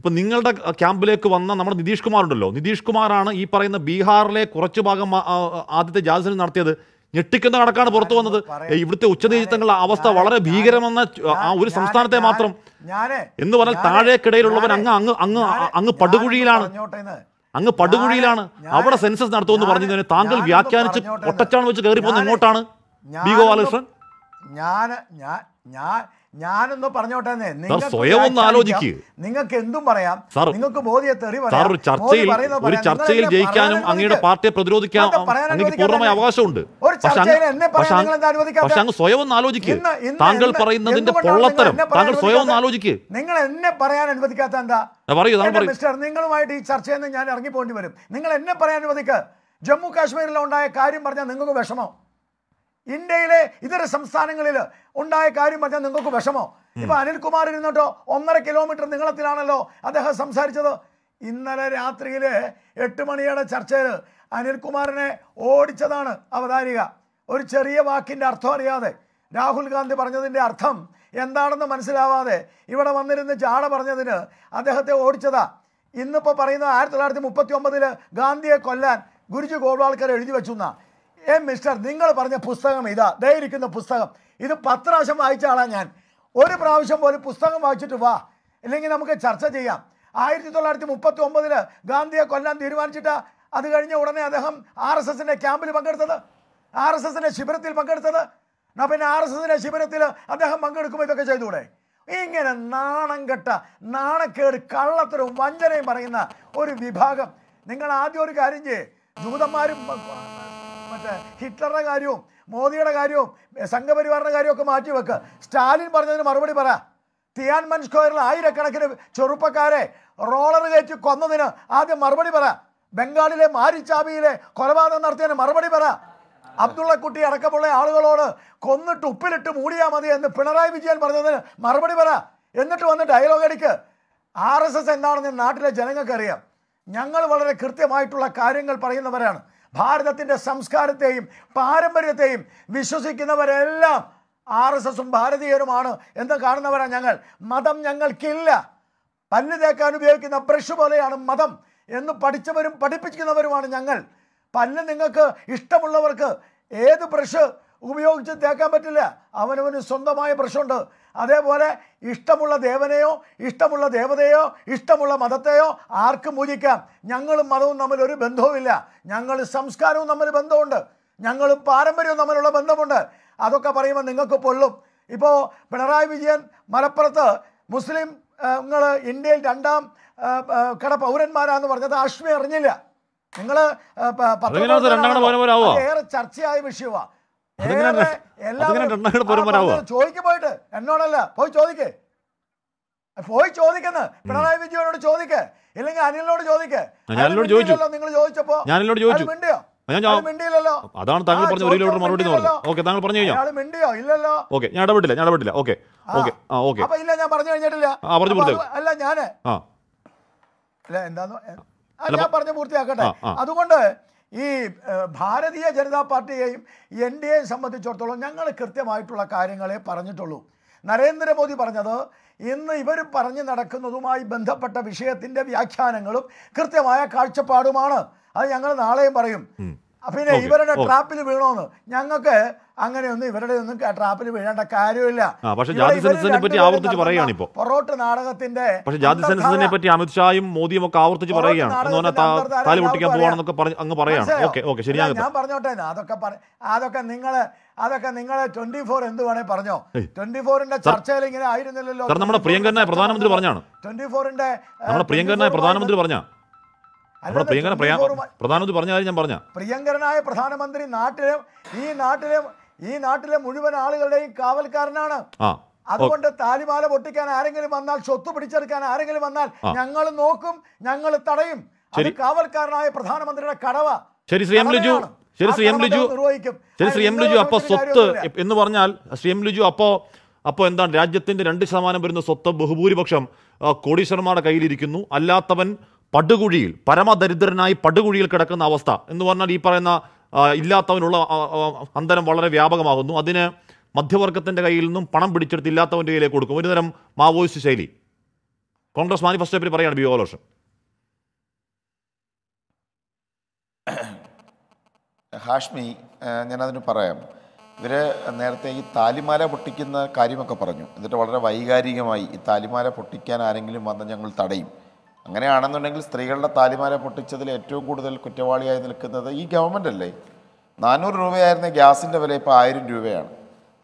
[SPEAKER 1] ഇപ്പം നിങ്ങളുടെ ക്യാമ്പിലേക്ക് വന്ന നമ്മുടെ നിതീഷ് കുമാർ ഉണ്ടല്ലോ നിതീഷ് കുമാറാണ് ഈ പറയുന്ന ബീഹാറിലെ കുറച്ച് ഭാഗം ആദ്യത്തെ ജാസിന് നടത്തിയത് ഞെട്ടിക്കുന്ന കണക്കാണ് പുറത്തു വന്നത് ഇവിടുത്തെ ഉച്ചനീചിത്വങ്ങളുടെ അവസ്ഥ വളരെ ഭീകരമെന്ന ആ ഒരു സംസ്ഥാനത്തെ മാത്രം
[SPEAKER 6] എന്ന് പറഞ്ഞാൽ താഴേക്കിടയിലുള്ളവൻ അങ്ങ്
[SPEAKER 1] അങ്ങ് അങ്ങ് അങ്ങ് പടുകുഴിയിലാണ് അങ്ങ് പടുകുഴിയിലാണ് അവിടെ സെൻസസ് നടത്തുമെന്ന് പറഞ്ഞു താങ്കൾ വ്യാഖ്യാനിച്ച് ഒട്ടച്ചാണ് വെച്ച് കയറി പോകുന്ന എങ്ങോട്ടാണ്
[SPEAKER 6] ബി ഗോപാലകൃഷ്ണൻ ഞാൻ ഞാൻ ഞാനൊന്ന് പറഞ്ഞോട്ടെ സ്വയം ഒന്ന് ആലോചിക്കുക നിങ്ങൾക്ക് എന്തും പറയാം നിങ്ങൾക്ക് ബോധ്യത്തെറി ഒരു ചർച്ചയിൽ ഒരു ചർച്ചയിൽ ജയിക്കാനും
[SPEAKER 1] അങ്ങയുടെ പാർട്ടിയെ പ്രതിരോധിക്കാൻ അങ്ങേക്ക് പൂർണ്ണമായ അവകാശമുണ്ട് പക്ഷെ അങ്ങ് സ്വയം ഒന്ന് താങ്കൾ പറയുന്നതിന്റെ പൊള്ളത്തരം താങ്കൾ സ്വയം ഒന്ന്
[SPEAKER 6] ആലോചിക്കുക നിങ്ങൾ എന്നെ പറയാൻ അനുവദിക്കാത്ത എന്താ പറയൂ മിസ്റ്റർ നിങ്ങളുമായിട്ട് ഈ ചർച്ചയിൽ നിന്ന് ഞാൻ ഇറങ്ങി പോകേണ്ടി വരും നിങ്ങൾ എന്നെ പറയാൻ അനുവദിക്കുക ജമ്മു കാശ്മീരിൽ ഉണ്ടായ കാര്യം പറഞ്ഞാൽ നിങ്ങൾക്ക് വിഷമം ഇന്ത്യയിലെ ഇതര സംസ്ഥാനങ്ങളിൽ ഉണ്ടായ കാര്യം പറഞ്ഞാൽ നിങ്ങൾക്ക് വിഷമോ ഇപ്പൊ അനിൽകുമാർ ഇരുന്നിട്ടോ ഒന്നര കിലോമീറ്റർ നീളത്തിലാണല്ലോ അദ്ദേഹം സംസാരിച്ചത് ഇന്നലെ രാത്രിയില് എട്ട് മണിയുടെ ചർച്ചയിൽ അനിൽകുമാറിനെ ഓടിച്ചതാണ് അവതാരിക ഒരു ചെറിയ വാക്കിൻ്റെ അർത്ഥം അറിയാതെ രാഹുൽ ഗാന്ധി പറഞ്ഞതിൻ്റെ അർത്ഥം എന്താണെന്ന് മനസ്സിലാവാതെ ഇവിടെ വന്നിരുന്ന് ചാട പറഞ്ഞതിന് അദ്ദേഹത്തെ ഓടിച്ചതാ ഇന്നിപ്പോൾ പറയുന്ന ആയിരത്തി തൊള്ളായിരത്തി മുപ്പത്തി ഒമ്പതിൽ ഗാന്ധിയെ കൊല്ലാൻ ഗുരുജി ഗോപാൽക്കർ എഴുതി വെച്ചു എന്നാ എ മിസ്റ്റർ നിങ്ങൾ പറഞ്ഞ പുസ്തകം ഇതാ ദയിരിക്കുന്ന പുസ്തകം ഇത് പത്ത് പ്രാവശ്യം വായിച്ച ഞാൻ ഒരു പ്രാവശ്യം പോലും പുസ്തകം വായിച്ചിട്ട് വാ ഇല്ലെങ്കിൽ നമുക്ക് ചർച്ച ചെയ്യാം ആയിരത്തി തൊള്ളായിരത്തി മുപ്പത്തി ഒമ്പതിൽ ഗാന്ധിയെ കൊല്ലാൻ തീരുമാനിച്ചിട്ട് അത് കഴിഞ്ഞ ഉടനെ അദ്ദേഹം ആർ എസ് എസിൻ്റെ ക്യാമ്പിൽ പങ്കെടുത്തത് ആർ എസ് എസിൻ്റെ ശിബിരത്തിൽ പങ്കെടുത്തത് എന്നാൽ പിന്നെ ആർ എസ് എസിൻ്റെ ശിബിരത്തിൽ അദ്ദേഹം പങ്കെടുക്കുമ്പോൾ ഇതൊക്കെ ചെയ്തുകൂടെ ഇങ്ങനെ നാണം കെട്ട നാണക്കേട് കള്ളത്തരവും വഞ്ചനയും പറയുന്ന ഒരു വിഭാഗം നിങ്ങൾ ആദ്യം ഒരു കാര്യം ചെയ്യേ ദൂതന്മാരും മറ്റേ ഹിറ്റ്ലറുടെ കാര്യവും മോദിയുടെ കാര്യവും സംഘപരിവാറിൻ്റെ കാര്യമൊക്കെ മാറ്റി വെക്ക് സ്റ്റാലിൻ പറഞ്ഞതിന് മറുപടി പറ തിയാൻമൻ സ്ക്വയറിൽ ആയിരക്കണക്കിന് ചെറുപ്പക്കാരെ റോളർ കയറ്റി കൊന്നതിന് ആദ്യം മറുപടി പറ ബംഗാളിലെ മാരിച്ചാബിയിലെ കൊലപാതകം നടത്തിയതിന് മറുപടി പറ അബ്ദുള്ളക്കുട്ടി അടക്കമുള്ള ആളുകളോട് കൊന്നിട്ട് ഉപ്പിലിട്ട് മൂടിയാൽ മതി എന്ന് പിണറായി വിജയൻ പറഞ്ഞതിന് മറുപടി പറ എന്നിട്ട് വന്ന് ഡയലോഗ് അടിക്ക് ആർ എസ് എസ് എന്താണെന്ന് നാട്ടിലെ ജനങ്ങൾക്കറിയാം അറിയാം ഞങ്ങൾ വളരെ കൃത്യമായിട്ടുള്ള കാര്യങ്ങൾ പറയുന്നവരാണ് ഭാരതത്തിൻ്റെ സംസ്കാരത്തെയും പാരമ്പര്യത്തെയും വിശ്വസിക്കുന്നവരെല്ലാം ആർ എസ് എസും ഭാരതീയരുമാണ് എന്ന് കാണുന്നവരാണ് ഞങ്ങൾ മതം ഞങ്ങൾക്കില്ല പല്ല് തേക്കാൻ ഉപയോഗിക്കുന്ന ബ്രഷ് പോലെയാണ് മതം എന്ന് പഠിച്ചവരും പഠിപ്പിക്കുന്നവരുമാണ് ഞങ്ങൾ പല്ല് നിങ്ങൾക്ക് ഇഷ്ടമുള്ളവർക്ക് ഏത് ബ്രഷ് ഉപയോഗിച്ച് തേക്കാൻ പറ്റില്ല അവനവന് സ്വന്തമായ ബ്രഷുണ്ട് അതേപോലെ ഇഷ്ടമുള്ള ദേവനെയോ ഇഷ്ടമുള്ള ദേവതയോ ഇഷ്ടമുള്ള മതത്തെയോ ആർക്കും പൂജിക്കാം ഞങ്ങളും മതവും തമ്മിൽ ഒരു ബന്ധവുമില്ല ഞങ്ങൾ സംസ്കാരവും തമ്മിൽ ബന്ധമുണ്ട് ഞങ്ങളും പാരമ്പര്യവും തമ്മിലുള്ള ബന്ധമുണ്ട് അതൊക്കെ പറയുമ്പോൾ നിങ്ങൾക്ക് പൊള്ളും ഇപ്പോൾ പിണറായി വിജയൻ മലപ്പുറത്ത് മുസ്ലിം നിങ്ങൾ ഇന്ത്യയിൽ രണ്ടാം കട പൗരന്മാരാന്ന് പറഞ്ഞത് അശ്മി അറിഞ്ഞില്ല നിങ്ങൾ ഏറെ ചർച്ചയായ വിഷയമാണ് ചോദിക്ക് പോയിട്ട് എന്നോടല്ല പോയി ചോദിക്ക് പോയി ചോദിക്കുന്നു പിണറായി വിജയനോട് ചോദിക്ക് ഇല്ലെങ്കിൽ അനിലിനോട് ചോദിക്ക് നിങ്ങൾ
[SPEAKER 1] ചോദിച്ചപ്പോ ചോദിച്ചു
[SPEAKER 6] മിണ്ടിയോ അതാണ് താങ്കൾ പറഞ്ഞ ഒരു
[SPEAKER 1] എന്ന് താങ്കൾ പറഞ്ഞു കഴിഞ്ഞോ ഞാൻ ഇടപെട്ടില്ല ഞാൻ ഇടപെട്ടില്ല ഓക്കെ
[SPEAKER 6] ഇല്ല ഞാൻ പറഞ്ഞു കഴിഞ്ഞിട്ടില്ല ആ പറഞ്ഞു അല്ല ആ ഞാൻ പൂർത്തിയാക്കട്ടെ അതുകൊണ്ട് ഈ ഭാരതീയ ജനതാ പാർട്ടിയെയും എൻ ഡി എയും സംബന്ധിച്ചിടത്തോളം ഞങ്ങൾ കൃത്യമായിട്ടുള്ള കാര്യങ്ങളെ പറഞ്ഞിട്ടുള്ളൂ നരേന്ദ്രമോദി പറഞ്ഞത് ഇന്ന് ഇവർ പറഞ്ഞു നടക്കുന്നതുമായി ബന്ധപ്പെട്ട വിഷയത്തിൻ്റെ വ്യാഖ്യാനങ്ങളും കൃത്യമായ കാഴ്ചപ്പാടുമാണ് അത് ഞങ്ങൾ നാളെയും പറയും പിന്നെ ഇവരുടെ ട്രാപ്പിൽ വീണോന്ന് ഞങ്ങൾക്ക് അങ്ങനെയൊന്നും ഇവരുടെ ഒന്നും ട്രാപ്പിൽ വീഴേണ്ട കാര്യമില്ല പക്ഷേ ജാതി സെൻസസിനെ പറ്റി ആവർത്തിച്ച് പറയുകയാണ് ഇപ്പോ പൊറോട്ട് നാടകത്തിന്റെ പക്ഷേ ജാതി സെൻസസിനെ പറ്റി
[SPEAKER 1] അമിത്ഷായും മോദിയും ഒക്കെ ആവർത്തിച്ച് പറയുകയാണ് എന്ന് പറഞ്ഞാൽ താലി പൊട്ടിക്കാൻ പോവാണെന്നൊക്കെ പറഞ്ഞ് അങ്ങ് പറയാണ് ഓക്കെ ഓക്കെ ശരിയാണ് ഞാൻ
[SPEAKER 6] പറഞ്ഞോട്ടെ അതൊക്കെ അതൊക്കെ നിങ്ങൾ അതൊക്കെ നിങ്ങളെ ട്വന്റി ഫോർ എന്ത് വേണേ പറഞ്ഞോ ട്വന്റി ഫോറിന്റെ ചർച്ചയിൽ ഇങ്ങനെ ആയിരുന്നില്ലല്ലോ നമ്മുടെ പ്രിയങ്കരനായ
[SPEAKER 1] പ്രധാനമന്ത്രി പറഞ്ഞാണ്
[SPEAKER 6] ട്വന്റി ഫോറിന്റെ നമ്മുടെ പ്രിയങ്കരനായ പ്രധാനമന്ത്രി പറഞ്ഞാ
[SPEAKER 1] നമ്മുടെ പ്രിയങ്കരൻ പ്രധാനമന്ത്രി പറഞ്ഞ കാര്യം ഞാൻ പറഞ്ഞ
[SPEAKER 6] പ്രിയങ്കരനായ പ്രധാനമന്ത്രി നാട്ടിലും ഈ നാട്ടിലും ഈ നാട്ടിലെ മുഴുവൻ ആളുകളുടെയും കാവൽക്കാരനാണ് അതുകൊണ്ട് താലിമാല പൊട്ടിക്കാൻ ആരെങ്കിലും വന്നാൽ സ്വത്ത് പിടിച്ചെടുക്കാൻ ആരെങ്കിലും വന്നാൽ ഞങ്ങൾ നോക്കും ഞങ്ങൾ തടയും അത് കാവൽക്കാരനായ പ്രധാനമന്ത്രിയുടെ കടവ
[SPEAKER 1] ശരി ശ്രീ എം ലിജു ശരി ശ്രീ എം ലിജു
[SPEAKER 6] ശരി ശ്രീ എം ലിജു അപ്പൊ സ്വത്ത്
[SPEAKER 1] എന്ന് പറഞ്ഞാൽ ശ്രീ എം ലിജു അപ്പോ അപ്പോൾ എന്താണ് രാജ്യത്തിന്റെ രണ്ട് ശതമാനം വരുന്ന സ്വത്ത് ബഹുഭൂരിപക്ഷം കോടീശ്വരന്മാരുടെ കയ്യിലിരിക്കുന്നു അല്ലാത്തവൻ പടുകുഴിയിൽ പരമദരിദ്രനായി പടുകുഴിയിൽ കിടക്കുന്ന അവസ്ഥ എന്ന് പറഞ്ഞാൽ ഈ പറയുന്ന ഇല്ലാത്തവനുള്ള അന്തരം വളരെ വ്യാപകമാകുന്നു അതിന് മധ്യവർഗത്തിൻ്റെ കയ്യിൽ നിന്നും പണം പിടിച്ചെടുത്ത് ഇല്ലാത്തവൻ്റെ കയ്യിലേക്ക് കൊടുക്കും ഒരുതരം മാവോയിസ്റ്റ് ശൈലി കോൺഗ്രസ് മാനിഫെസ്റ്റോയിൽ പറ്റി പറയാണ് ബി ഗോലോഷൻ
[SPEAKER 3] ഹാഷ്മി ഞാനതിന് പറയാം ഇവർ നേരത്തെ ഈ താലിമാല പൊട്ടിക്കുന്ന കാര്യമൊക്കെ പറഞ്ഞു എന്നിട്ട് വളരെ വൈകാരികമായി ഈ താലിമാല പൊട്ടിക്കാൻ ആരെങ്കിലും വന്ന് ഞങ്ങൾ തടയും അങ്ങനെയാണെന്നുണ്ടെങ്കിൽ സ്ത്രീകളുടെ താലിമാല പൊട്ടിച്ചതിൽ ഏറ്റവും കൂടുതൽ കുറ്റവാളിയായി നിൽക്കുന്നത് ഈ ഗവൺമെൻറ് അല്ലേ നാനൂറ് രൂപയായിരുന്ന ഗ്യാസിൻ്റെ വില ഇപ്പോൾ ആയിരം രൂപയാണ്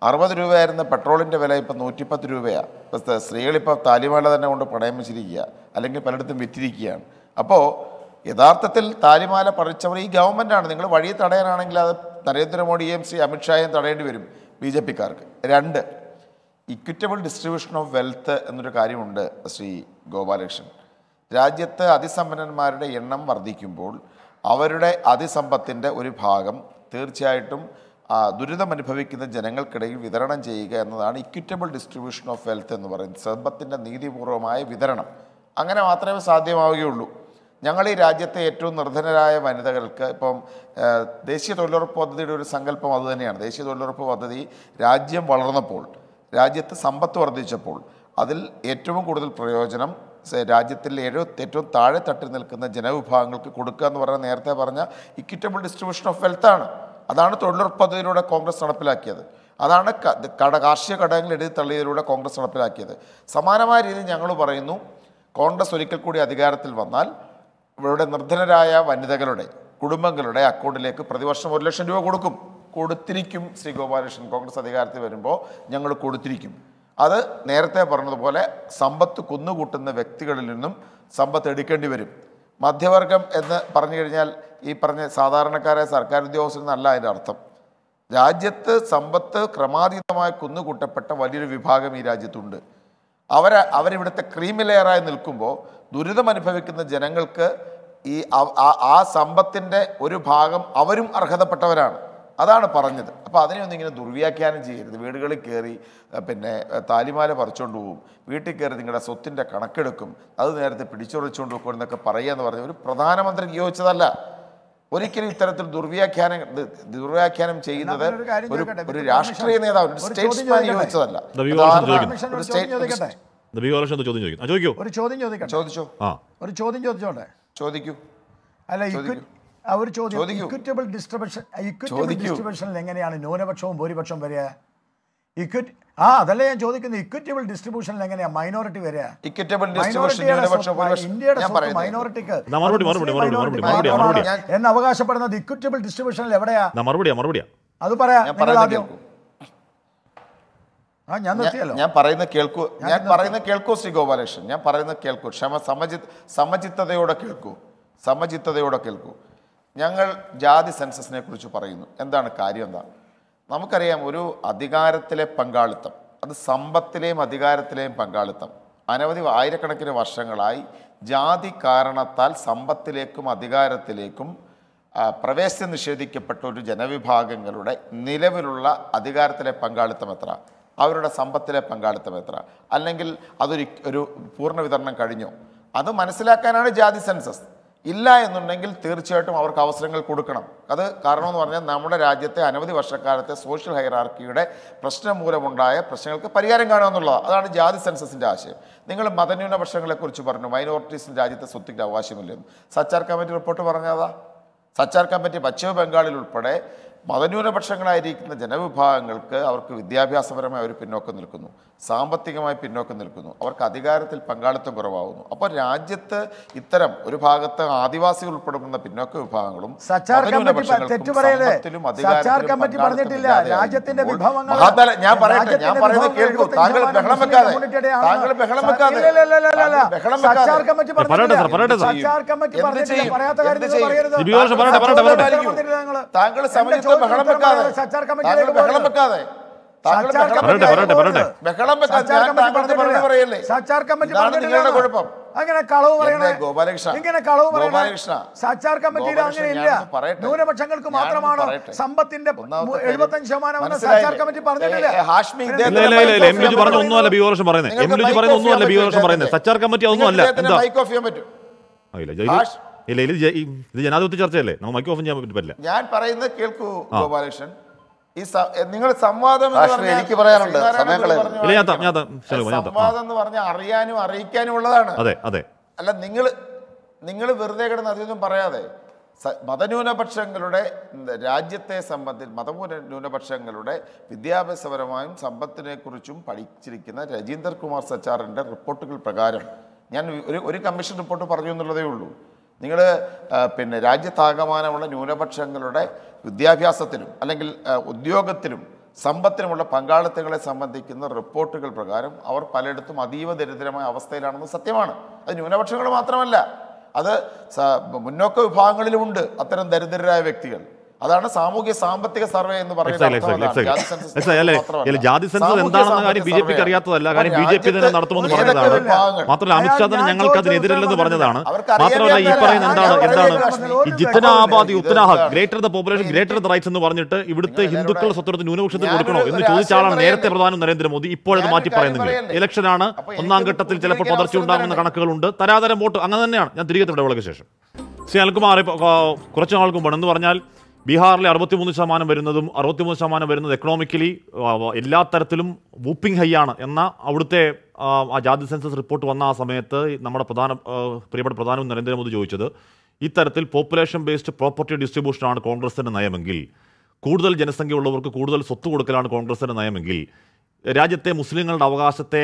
[SPEAKER 3] അറുപത് രൂപയായിരുന്ന പെട്രോളിൻ്റെ വില ഇപ്പോൾ നൂറ്റിപ്പത്ത് രൂപയാണ് ഇപ്പോൾ സ്ത്രീകളിപ്പോൾ താലിമാല തന്നെ കൊണ്ട് പണയം വെച്ചിരിക്കുക അല്ലെങ്കിൽ പലയിടത്തും വിറ്റിരിക്കുകയാണ് അപ്പോൾ യഥാർത്ഥത്തിൽ താലിമാല പറിച്ചവർ ഈ ഗവൺമെൻറ്റാണ് നിങ്ങൾ വഴി തടയാനാണെങ്കിൽ അത് നരേന്ദ്രമോദിയെയും ശ്രീ അമിത്ഷായെയും തടയേണ്ടി വരും ബി ജെ പിക്കാർക്ക് രണ്ട് ഇക്വിറ്റബിൾ ഡിസ്ട്രിബ്യൂഷൻ ഓഫ് വെൽത്ത് എന്നൊരു കാര്യമുണ്ട് ശ്രീ ഗോപാലകൃഷ്ണൻ രാജ്യത്ത് അതിസമ്പന്നന്മാരുടെ എണ്ണം വർദ്ധിക്കുമ്പോൾ അവരുടെ അതിസമ്പത്തിൻ്റെ ഒരു ഭാഗം തീർച്ചയായിട്ടും ദുരിതമനുഭവിക്കുന്ന ജനങ്ങൾക്കിടയിൽ വിതരണം ചെയ്യുക എന്നതാണ് ഇക്വിറ്റബിൾ ഡിസ്ട്രിബ്യൂഷൻ ഓഫ് വെൽത്ത് എന്ന് പറയുന്നത് സമ്പത്തിൻ്റെ നീതിപൂർവമായ വിതരണം അങ്ങനെ മാത്രമേ സാധ്യമാവുകയുള്ളൂ ഞങ്ങൾ ഈ രാജ്യത്തെ ഏറ്റവും നിർധനരായ വനിതകൾക്ക് ഇപ്പം ദേശീയ തൊഴിലുറപ്പ് പദ്ധതിയുടെ ഒരു സങ്കല്പം അതുതന്നെയാണ് ദേശീയ തൊഴിലുറപ്പ് പദ്ധതി രാജ്യം വളർന്നപ്പോൾ രാജ്യത്ത് സമ്പത്ത് വർദ്ധിച്ചപ്പോൾ അതിൽ ഏറ്റവും കൂടുതൽ പ്രയോജനം രാജ്യത്തിൽ ഏറ്റവും ഏറ്റവും താഴെ തട്ടി നിൽക്കുന്ന ജനവിഭാഗങ്ങൾക്ക് കൊടുക്കുക എന്ന് പറഞ്ഞാൽ നേരത്തെ പറഞ്ഞ ഇക്വിറ്റബിൾ ഡിസ്ട്രിബ്യൂഷൻ ഓഫ് വെൽത്താണ് അതാണ് തൊഴിലുറപ്പ് പദ്ധതിയിലൂടെ കോൺഗ്രസ് നടപ്പിലാക്കിയത് അതാണ് കട കാർഷിക ഘടകങ്ങൾ എഴുതി തള്ളിയതിലൂടെ കോൺഗ്രസ് നടപ്പിലാക്കിയത് സമാനമായ രീതിയിൽ ഞങ്ങൾ പറയുന്നു കോൺഗ്രസ് ഒരിക്കൽ കൂടി അധികാരത്തിൽ വന്നാൽ ഇവരുടെ നിർധനരായ വനിതകളുടെ കുടുംബങ്ങളുടെ അക്കൗണ്ടിലേക്ക് പ്രതിവർഷം ഒരു ലക്ഷം രൂപ കൊടുക്കും കൊടുത്തിരിക്കും ശ്രീ ഗോപാലകൃഷ്ണൻ കോൺഗ്രസ് അധികാരത്തിൽ വരുമ്പോൾ ഞങ്ങൾ കൊടുത്തിരിക്കും അത് നേരത്തെ പറഞ്ഞതുപോലെ സമ്പത്ത് കുന്നുകൂട്ടുന്ന വ്യക്തികളിൽ നിന്നും സമ്പത്ത് എടുക്കേണ്ടി വരും മധ്യവർഗം എന്ന് പറഞ്ഞു കഴിഞ്ഞാൽ ഈ പറഞ്ഞ സാധാരണക്കാരെ സർക്കാർ ഉദ്യോഗസ്ഥരെന്നല്ല അതിൻ്റെ അർത്ഥം രാജ്യത്ത് സമ്പത്ത് ക്രമാതീതമായി കുന്നുകൂട്ടപ്പെട്ട വലിയൊരു വിഭാഗം ഈ രാജ്യത്തുണ്ട് അവർ അവരിവിടുത്തെ ക്രീമിലെയറായി ലെയറായി നിൽക്കുമ്പോൾ ദുരിതം അനുഭവിക്കുന്ന ജനങ്ങൾക്ക് ഈ ആ സമ്പത്തിൻ്റെ ഒരു ഭാഗം അവരും അർഹതപ്പെട്ടവരാണ് അതാണ് പറഞ്ഞത് അപ്പോൾ അതിനെ ഒന്നും ഇങ്ങനെ ദുർവ്യാഖ്യാനം ചെയ്യരുത് വീടുകളിൽ കയറി പിന്നെ താലിമാല പറിച്ചുകൊണ്ട് പോവും വീട്ടിൽ കയറി നിങ്ങളുടെ സ്വത്തിൻ്റെ കണക്കെടുക്കും അത് നേരത്തെ പിടിച്ചുറച്ചുകൊണ്ട് പോകും എന്നൊക്കെ പറയുക എന്ന് പറഞ്ഞ ഒരു പ്രധാനമന്ത്രി യോജിച്ചതല്ല ഒരിക്കലും ഇത്തരത്തിൽ ദുർവ്യാഖ്യാനം ദുർവ്യാഖ്യാനം ചെയ്യുന്നത് ഒരു ഒരു രാഷ്ട്രീയ നേതാവ് ഒരു സ്റ്റേറ്റ്സ്മാൻ യോജിച്ചതല്ല ഒരു ചോദ്യം ചോദിക്കട്ടെ ചോദിച്ചോ ഒരു ചോദ്യം ചോദിച്ചോട്ടെ ചോദിക്കൂ അല്ല
[SPEAKER 6] അവർ ചോദ്യം ഇക്വിറ്റബിൾ ഡിസ്ട്രിബ്യൂഷൻ ഇക്വിറ്റബിൾ ഡിസ്ട്രിബ്യൂഷനിൽ എങ്ങനെയാണ് ന്യൂനപക്ഷവും ഭൂരിപക്ഷവും വരിക ഇക്വിറ്റ് ആ അതല്ല ഞാൻ ചോദിക്കുന്നത് ഇക്വിറ്റബിൾ ഡിസ്ട്രിബ്യൂഷനിൽ എങ്ങനെയാ മൈനോറിറ്റി വരിക
[SPEAKER 3] ഇന്ത്യയുടെ
[SPEAKER 6] മൈനോറിറ്റിക്ക് എന്ന് അവകാശപ്പെടുന്നത് ഇക്വിറ്റബിൾ ഡിസ്ട്രിബ്യൂഷനിൽ എവിടെയാ അത് പറയാം ആ ഞാൻ ഞാൻ
[SPEAKER 3] പറയുന്ന കേൾക്കൂ ഞാൻ പറയുന്ന കേൾക്കൂ ശ്രീ ഗോപാലകൃഷ്ണൻ ഞാൻ പറയുന്ന കേൾക്കൂ ക്ഷമ സമചിത് സമചിത്തതയോടെ കേൾക്കൂ സമചിത്തതയോടെ കേൾക്കൂ ഞങ്ങൾ ജാതി സെൻസസിനെ കുറിച്ച് പറയുന്നു എന്താണ് കാര്യം എന്താണ് നമുക്കറിയാം ഒരു അധികാരത്തിലെ പങ്കാളിത്തം അത് സമ്പത്തിലെയും അധികാരത്തിലെയും പങ്കാളിത്തം അനവധി ആയിരക്കണക്കിന് വർഷങ്ങളായി ജാതി കാരണത്താൽ സമ്പത്തിലേക്കും അധികാരത്തിലേക്കും പ്രവേശനം നിഷേധിക്കപ്പെട്ട ഒരു ജനവിഭാഗങ്ങളുടെ നിലവിലുള്ള അധികാരത്തിലെ പങ്കാളിത്തം എത്ര അവരുടെ സമ്പത്തിലെ പങ്കാളിത്തം എത്ര അല്ലെങ്കിൽ അതൊരു ഒരു പൂർണ്ണ വിതരണം കഴിഞ്ഞു അത് മനസ്സിലാക്കാനാണ് ജാതി സെൻസസ് ഇല്ല എന്നുണ്ടെങ്കിൽ തീർച്ചയായിട്ടും അവർക്ക് അവസരങ്ങൾ കൊടുക്കണം അത് കാരണം എന്ന് പറഞ്ഞാൽ നമ്മുടെ രാജ്യത്തെ അനവധി വർഷക്കാലത്തെ സോഷ്യൽ ഹൈറാർക്കിയുടെ പ്രശ്നം മൂലമുണ്ടായ പ്രശ്നങ്ങൾക്ക് പരിഹാരം കാണുക എന്നുള്ളതാണ് അതാണ് ജാതി സെൻസസിൻ്റെ ആശയം നിങ്ങൾ മതന്യൂനപക്ഷങ്ങളെക്കുറിച്ച് പറഞ്ഞു മൈനോറിറ്റീസിൻ്റെ രാജ്യത്തെ സ്വത്തിൻ്റെ അവകാശമില്ലെന്ന് സച്ചാർ കമ്മിറ്റി റിപ്പോർട്ട് പറഞ്ഞതാ സച്ചാർ കമ്മിറ്റി പശ്ചിമ ബംഗാളിൽ ഉൾപ്പെടെ മതന്യൂനപക്ഷങ്ങളായിരിക്കുന്ന ജനവിഭാഗങ്ങൾക്ക് അവർക്ക് വിദ്യാഭ്യാസപരമായ ഒരു പിന്നോക്കം നിൽക്കുന്നു സാമ്പത്തികമായി പിന്നോക്കം നിൽക്കുന്നു അവർക്ക് അധികാരത്തിൽ പങ്കാളിത്തം കുറവാകുന്നു അപ്പോൾ രാജ്യത്ത് ഇത്തരം ഒരു ഭാഗത്ത് ആദിവാസികൾ ഉൾപ്പെടുന്ന പിന്നോക്ക വിഭാഗങ്ങളും ഞാൻ പറയട്ടെ ഞാൻ പറയുന്നത് കേൾക്കൂ താങ്കൾ ബഹളം വെക്കാതെ താങ്കൾ ബഹളം വെക്കാതെ ബഹളം വെക്കാതെ താങ്കൾ സമയത്ത് ബഹളം വെക്കാതെ താങ്കൾ ബഹളം വെക്കാതെ
[SPEAKER 6] നിങ്ങളുടെ കുഴപ്പം അങ്ങനെ കളവ് ഇങ്ങനെ കളവ് ന്യൂനപക്ഷങ്ങൾക്ക് മാത്രമാണ് സമ്പത്തിന്റെ എഴുപത്തഞ്ച് ശതമാനം കമ്മിറ്റി പറഞ്ഞിട്ടില്ല എം ലുജി പറഞ്ഞ ഒന്നുമല്ല ബിയോർഷം പറയുന്നത് എം ലുജി പറയുന്ന ഒന്നുമല്ല
[SPEAKER 1] പറയുന്നത് സച്ചാർ കമ്മിറ്റി ഒന്നുമല്ല എന്താ ഇല്ല ഇത് ജനാധിപത്യ ചർച്ചയല്ലേ നമുക്ക് മൈക്ക് ഓഫ് ചെയ്യാൻ പറ്റില്ല
[SPEAKER 3] ഞാൻ പറയുന്നത് കേൾക്കൂ ഗോപാലകൃഷ്ണൻ ഈ നിങ്ങൾ സംവാദം എനിക്ക് പറയാനുണ്ട്
[SPEAKER 1] സംവാദം
[SPEAKER 3] എന്ന് പറഞ്ഞാൽ അറിയാനും അറിയിക്കാനും ഉള്ളതാണ് അതെ അതെ അല്ല നിങ്ങൾ നിങ്ങൾ വെറുതെ കിടന്ന് അതൊന്നും പറയാതെ മതന്യൂനപക്ഷങ്ങളുടെ രാജ്യത്തെ സംബന്ധിച്ച് മതമൂല ന്യൂനപക്ഷങ്ങളുടെ വിദ്യാഭ്യാസപരമായും കുറിച്ചും പഠിച്ചിരിക്കുന്ന രജീന്ദർ കുമാർ സച്ചാറിൻ്റെ റിപ്പോർട്ടുകൾ പ്രകാരം ഞാൻ ഒരു ഒരു കമ്മീഷൻ റിപ്പോർട്ട് പറഞ്ഞു എന്നുള്ളതേ ഉള്ളൂ നിങ്ങൾ പിന്നെ രാജ്യത്താകമാനമുള്ള ന്യൂനപക്ഷങ്ങളുടെ വിദ്യാഭ്യാസത്തിലും അല്ലെങ്കിൽ ഉദ്യോഗത്തിലും സമ്പത്തിനുമുള്ള പങ്കാളിത്തങ്ങളെ സംബന്ധിക്കുന്ന റിപ്പോർട്ടുകൾ പ്രകാരം അവർ പലയിടത്തും അതീവ ദരിദ്രമായ അവസ്ഥയിലാണെന്ന് സത്യമാണ് അത് ന്യൂനപക്ഷങ്ങൾ മാത്രമല്ല അത് മുന്നോക്ക വിഭാഗങ്ങളിലുമുണ്ട് അത്തരം ദരിദ്രരായ വ്യക്തികൾ അതാണ് സാമൂഹ്യ സാമ്പത്തിക സർവേ എന്ന് പറയുന്നത് ജാതി സെൻസസ് എന്താണെന്ന് കാര്യം ബി ജെ പിക്ക് അറിയാത്തതല്ല കാര്യം ബി ജെ പി തന്നെ നടത്തുമെന്ന് പറഞ്ഞതാണ്
[SPEAKER 1] മാത്രമല്ല അമിത്ഷാ തന്നെ ഞങ്ങൾക്ക് അതിനെതിരല്ലെന്ന് പറഞ്ഞതാണ് മാത്രമല്ല ഈ പറയുന്ന എന്താണ് എന്താണ്
[SPEAKER 6] ഈ ജിത്തനാബാദി ഉത്തനാഹ
[SPEAKER 1] greater the population greater the rights എന്ന് പറഞ്ഞിട്ട് ഇവിടുത്തെ ഹിന്ദുക്കളുടെ സ്വത്വത്തിന് ന്യൂനപക്ഷത്തിൽ കൊടുക്കണോ എന്ന് ചോദിച്ചാണ് നേരത്തെ പ്രധാനം നരേന്ദ്രമോദി ഇപ്പോഴത് മാറ്റി പറയുന്നത് ഇലക്ഷനാണ് ഒന്നാം ഘട്ടത്തിൽ ചിലപ്പോൾ പതർച്ച ഉണ്ടാകുന്ന കണക്കുകളുണ്ട് തരാതരം വോട്ട് അങ്ങനെ തന്നെയാണ് ഞാൻ തിരികെ തുടങ്ങിയ ശേഷം ശ്രീ അൽകുമാർ കുറച്ചു നാൾക്കുമ്പോൾ എന്ന് പറഞ്ഞാൽ ബീഹാറിലെ അറുപത്തിമൂന്ന് ശതമാനം വരുന്നതും അറുപത്തിമൂന്ന് ശതമാനം വരുന്നത് എക്കണോമിക്കലി എല്ലാ തരത്തിലും വൂപ്പിംഗ് ഹൈ ആണ് എന്ന അവിടുത്തെ ആ ജാതി സെൻസസ് റിപ്പോർട്ട് വന്ന ആ സമയത്ത് നമ്മുടെ പ്രധാന പ്രിയപ്പെട്ട പ്രധാനമന്ത്രി നരേന്ദ്രമോദി ചോദിച്ചത് ഇത്തരത്തിൽ പോപ്പുലേഷൻ ബേസ്ഡ് പ്രോപ്പർട്ടി ഡിസ്ട്രിബ്യൂഷനാണ് കോൺഗ്രസിൻ്റെ നയമെങ്കിൽ കൂടുതൽ ജനസംഖ്യ ഉള്ളവർക്ക് കൂടുതൽ സ്വത്ത് കൊടുക്കലാണ് കോൺഗ്രസിൻ്റെ നയമെങ്കിൽ രാജ്യത്തെ മുസ്ലിങ്ങളുടെ അവകാശത്തെ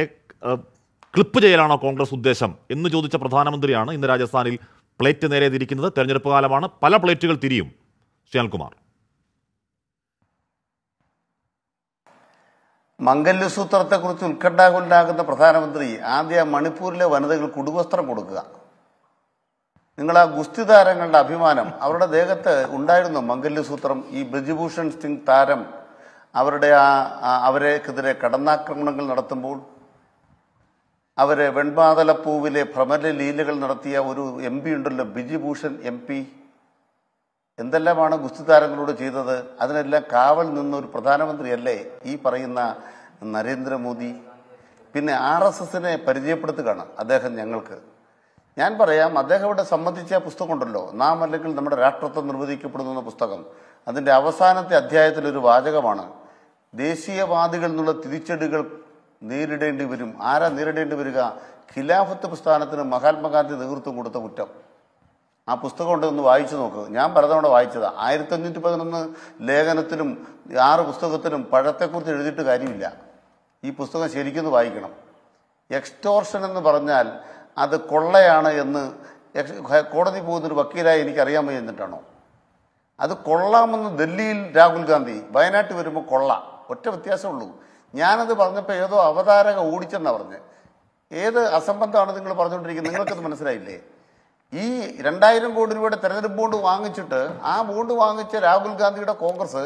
[SPEAKER 1] ക്ലിപ്പ് ചെയ്യലാണോ കോൺഗ്രസ് ഉദ്ദേശം എന്ന് ചോദിച്ച പ്രധാനമന്ത്രിയാണ് ഇന്ന് രാജസ്ഥാനിൽ പ്ലേറ്റ് നേരെ തിരിക്കുന്നത് തെരഞ്ഞെടുപ്പ് കാലമാണ് പല പ്ലേറ്റുകൾ തിരിയും ശ്യാൽകുമാർ
[SPEAKER 4] മംഗല്യ സൂത്രത്തെക്കുറിച്ച് ഉത്കണ്ഠാകുലനാകുന്ന പ്രധാനമന്ത്രി ആദ്യ മണിപ്പൂരിലെ വനിതകൾ കുടുവസ്ത്രം കൊടുക്കുക നിങ്ങൾ ആ ഗുസ്തി താരങ്ങളുടെ അഭിമാനം അവരുടെ ദേഹത്ത് ഉണ്ടായിരുന്നു സൂത്രം ഈ ബ്രിജിഭൂഷൺ സിംഗ് താരം അവരുടെ ആ അവരെക്കെതിരെ കടന്നാക്രമണങ്ങൾ നടത്തുമ്പോൾ അവരെ വെൺമാതലപ്പൂവിലെ ഭ്രമരലീലകൾ നടത്തിയ ഒരു എം പി ഉണ്ടല്ലോ ബിജിഭൂഷൺ എം പി എന്തെല്ലാമാണ് ഗുസ്തി താരങ്ങളോട് ചെയ്തത് അതിനെല്ലാം കാവൽ നിന്ന ഒരു പ്രധാനമന്ത്രിയല്ലേ ഈ പറയുന്ന നരേന്ദ്രമോദി പിന്നെ ആർ എസ് എസിനെ പരിചയപ്പെടുത്തുകയാണ് അദ്ദേഹം ഞങ്ങൾക്ക് ഞാൻ പറയാം അദ്ദേഹം ഇവിടെ സംബന്ധിച്ച പുസ്തകമുണ്ടല്ലോ നാം അല്ലെങ്കിൽ നമ്മുടെ രാഷ്ട്രത്വം നിർവഹിക്കപ്പെടുന്ന പുസ്തകം അതിൻ്റെ അവസാനത്തെ അധ്യായത്തിൽ ഒരു വാചകമാണ് ദേശീയവാദികൾ എന്നുള്ള തിരിച്ചടികൾ നേരിടേണ്ടി വരും ആരാ നേരിടേണ്ടി വരിക ഖിലാഫത്ത് പ്രസ്ഥാനത്തിന് മഹാത്മാഗാന്ധി നേതൃത്വം കൊടുത്ത കുറ്റം ആ പുസ്തകം കൊണ്ട് ഒന്ന് വായിച്ചു നോക്കുക ഞാൻ പലതവണ വായിച്ചത് ആയിരത്തി അഞ്ഞൂറ്റി പതിനൊന്ന് ലേഖനത്തിലും ആറ് പുസ്തകത്തിലും പഴത്തെക്കുറിച്ച് എഴുതിയിട്ട് കാര്യമില്ല ഈ പുസ്തകം ശരിക്കും വായിക്കണം എക്സ്റ്റോർഷൻ എന്ന് പറഞ്ഞാൽ അത് കൊള്ളയാണ് എന്ന് കോടതി പോകുന്നൊരു വക്കീലായി എനിക്കറിയാൻ വയ്യുന്നിട്ടാണോ അത് കൊള്ളാമെന്ന് ഡൽഹിയിൽ രാഹുൽ ഗാന്ധി വയനാട്ടിൽ വരുമ്പോൾ കൊള്ള ഒറ്റ വ്യത്യാസമുള്ളൂ ഞാനത് പറഞ്ഞപ്പോൾ ഏതോ അവതാരക ഓടിച്ചെന്നാണ് പറഞ്ഞത് ഏത് അസംബന്ധമാണ് നിങ്ങൾ പറഞ്ഞുകൊണ്ടിരിക്കുന്നത് നിങ്ങൾക്കത് മനസ്സിലായില്ലേ ഈ രണ്ടായിരം കോടി രൂപയുടെ തെരഞ്ഞെടുപ്പ് ബോണ്ട് വാങ്ങിച്ചിട്ട് ആ ബോണ്ട് വാങ്ങിച്ച രാഹുൽ ഗാന്ധിയുടെ കോൺഗ്രസ്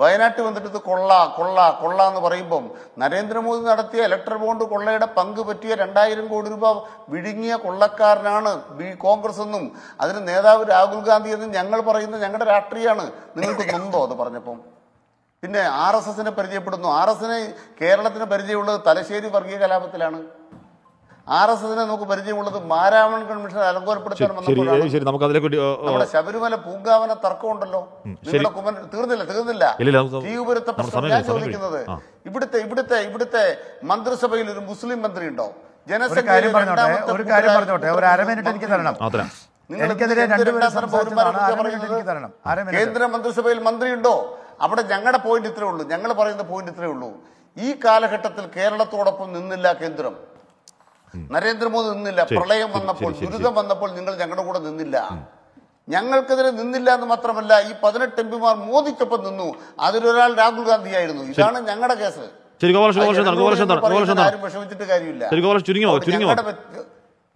[SPEAKER 4] വയനാട്ടിൽ വന്നിട്ട് കൊള്ള കൊള്ള കൊള്ള എന്ന് പറയുമ്പം നരേന്ദ്രമോദി നടത്തിയ ഇലക്ട്രൽ ബോണ്ട് കൊള്ളയുടെ പങ്ക് പറ്റിയ രണ്ടായിരം കോടി രൂപ വിഴുങ്ങിയ കൊള്ളക്കാരനാണ് ബി കോൺഗ്രസ് എന്നും അതിന് നേതാവ് രാഹുൽ ഗാന്ധി എന്നും ഞങ്ങൾ പറയുന്നത് ഞങ്ങളുടെ രാഷ്ട്രീയമാണ് നിങ്ങൾക്ക് നൊന്തോ അത് പറഞ്ഞപ്പം പിന്നെ ആർ എസ് എസിനെ പരിചയപ്പെടുന്നു ആർ എസിനെ കേരളത്തിന് പരിചയമുള്ളത് തലശ്ശേരി വർഗീയ കലാപത്തിലാണ് ആർ എസ് എസിനെ നമുക്ക് പരിചയമുള്ളത് മാരാമൺ കൺവെൻഷൻ അലങ്കോലപ്പെടുത്താൻ
[SPEAKER 1] ശരി നമുക്ക് അതിലേക്ക് നമ്മുടെ
[SPEAKER 4] ശബരിമല പൂങ്കാവന തർക്കമുണ്ടല്ലോ ഉണ്ടല്ലോ തീർന്നില്ല തീർന്നില്ല തീവ്രത്തെ പ്രശ്നം ഞാൻ ചോദിക്കുന്നത് ഇവിടുത്തെ ഇവിടുത്തെ ഇവിടുത്തെ മന്ത്രിസഭയിൽ ഒരു മുസ്ലിം മന്ത്രി ഉണ്ടോ ജനസംഖ്യ ഒരു കാര്യം ഒരു എനിക്ക് തരണം കേന്ദ്ര മന്ത്രിസഭയിൽ മന്ത്രിയുണ്ടോ അവിടെ ഞങ്ങളുടെ പോയിന്റ് ഇത്രേ ഉള്ളൂ ഞങ്ങൾ പറയുന്ന പോയിന്റ് ഇത്രേ ഉള്ളൂ ഈ കാലഘട്ടത്തിൽ കേരളത്തോടൊപ്പം നിന്നില്ല കേന്ദ്രം നരേന്ദ്രമോദി നിന്നില്ല പ്രളയം വന്നപ്പോൾ ദുരിതം വന്നപ്പോൾ നിങ്ങൾ ഞങ്ങളുടെ കൂടെ നിന്നില്ല ഞങ്ങൾക്കെതിരെ നിന്നില്ല എന്ന് മാത്രമല്ല ഈ പതിനെട്ട് എം പിമാർ മോദിക്കൊപ്പം നിന്നു അതിലൊരാൾ രാഹുൽ ഗാന്ധി ആയിരുന്നു ഇതാണ്
[SPEAKER 6] ഞങ്ങളുടെ കേസ്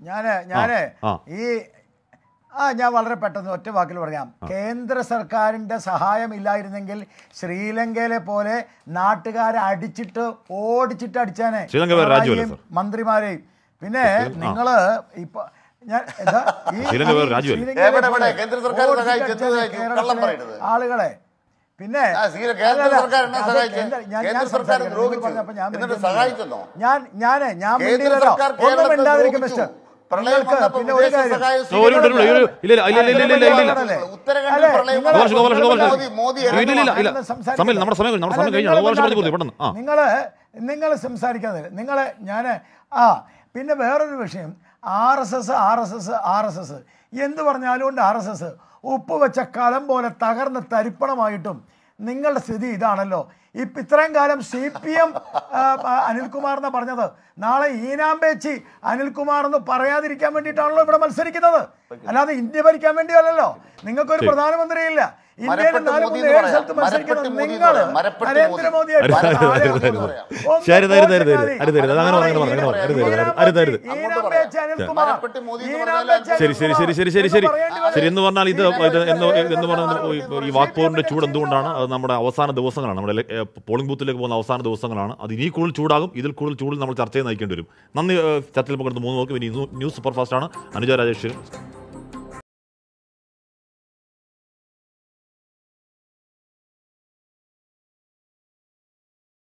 [SPEAKER 6] ഞാന് ഞാന് ഈ ആ ഞാൻ വളരെ പെട്ടെന്ന് ഒറ്റ വാക്കിൽ പറയാം കേന്ദ്ര സഹായം സഹായമില്ലായിരുന്നെങ്കിൽ ശ്രീലങ്കയിലെ പോലെ നാട്ടുകാരെ അടിച്ചിട്ട് ഓടിച്ചിട്ട് അടിച്ചാനേ മന്ത്രിമാരെയും പിന്നെ നിങ്ങള് ഇപ്പൊ ഞാൻ ആളുകളെ പിന്നെ ഞാൻ ഞാൻ ഞാൻ ഒന്നും മിണ്ടാതിരിക്കും മിസ്റ്റർ നിങ്ങള് നിങ്ങൾ സംസാരിക്കാതെ നിങ്ങളെ ഞാന് ആ പിന്നെ വേറൊരു വിഷയം R S S R S S R S S എന്ത് പറഞ്ഞാലും ഉണ്ട് ആർ എസ് എസ് ഉപ്പ് വെച്ച കലം പോലെ തകർന്ന് തരിപ്പണമായിട്ടും നിങ്ങളുടെ സ്ഥിതി ഇതാണല്ലോ ഇപ്പം ഇത്രയും കാലം സി പി എം അനിൽകുമാർ എന്ന് പറഞ്ഞത് നാളെ ഈനാമ്പേച്ചി അനിൽകുമാർ എന്ന് പറയാതിരിക്കാൻ വേണ്ടിയിട്ടാണല്ലോ ഇവിടെ മത്സരിക്കുന്നത് അല്ലാതെ ഇന്ത്യ ഭരിക്കാൻ വേണ്ടിയല്ലല്ലോ നിങ്ങൾക്കൊരു പ്രധാനമന്ത്രിയില്ല ശരി തരുത് തരുത് അരുത് തരുത് അങ്ങനെ അരുത് തരുത് ശരി ശരി ശരി ശരി ശരി ശരി ശരി എന്ന് പറഞ്ഞാൽ ഇത്
[SPEAKER 1] എന്ന് എന്ന് പറഞ്ഞാൽ ഈ വാക്പോറിന്റെ ചൂട് എന്തുകൊണ്ടാണ് അത് നമ്മുടെ അവസാന ദിവസങ്ങളാണ് നമ്മുടെ പോളിംഗ് ബൂത്തിലേക്ക് പോകുന്ന അവസാന ദിവസങ്ങളാണ് അത് ഇനി കൂടുതൽ ചൂടാകും ഇതിൽ കൂടുതൽ ചൂടിൽ നമ്മൾ ചർച്ചയിൽ നയിക്കേണ്ടി വരും നന്ദി ചർച്ചയിൽ പങ്കെടുത്ത് മൂന്ന് നോക്കും
[SPEAKER 6] ഇനി ന്യൂസ് സൂപ്പർ ഫാസ്റ്റ് ആണ് അനുജ രാജേഷ്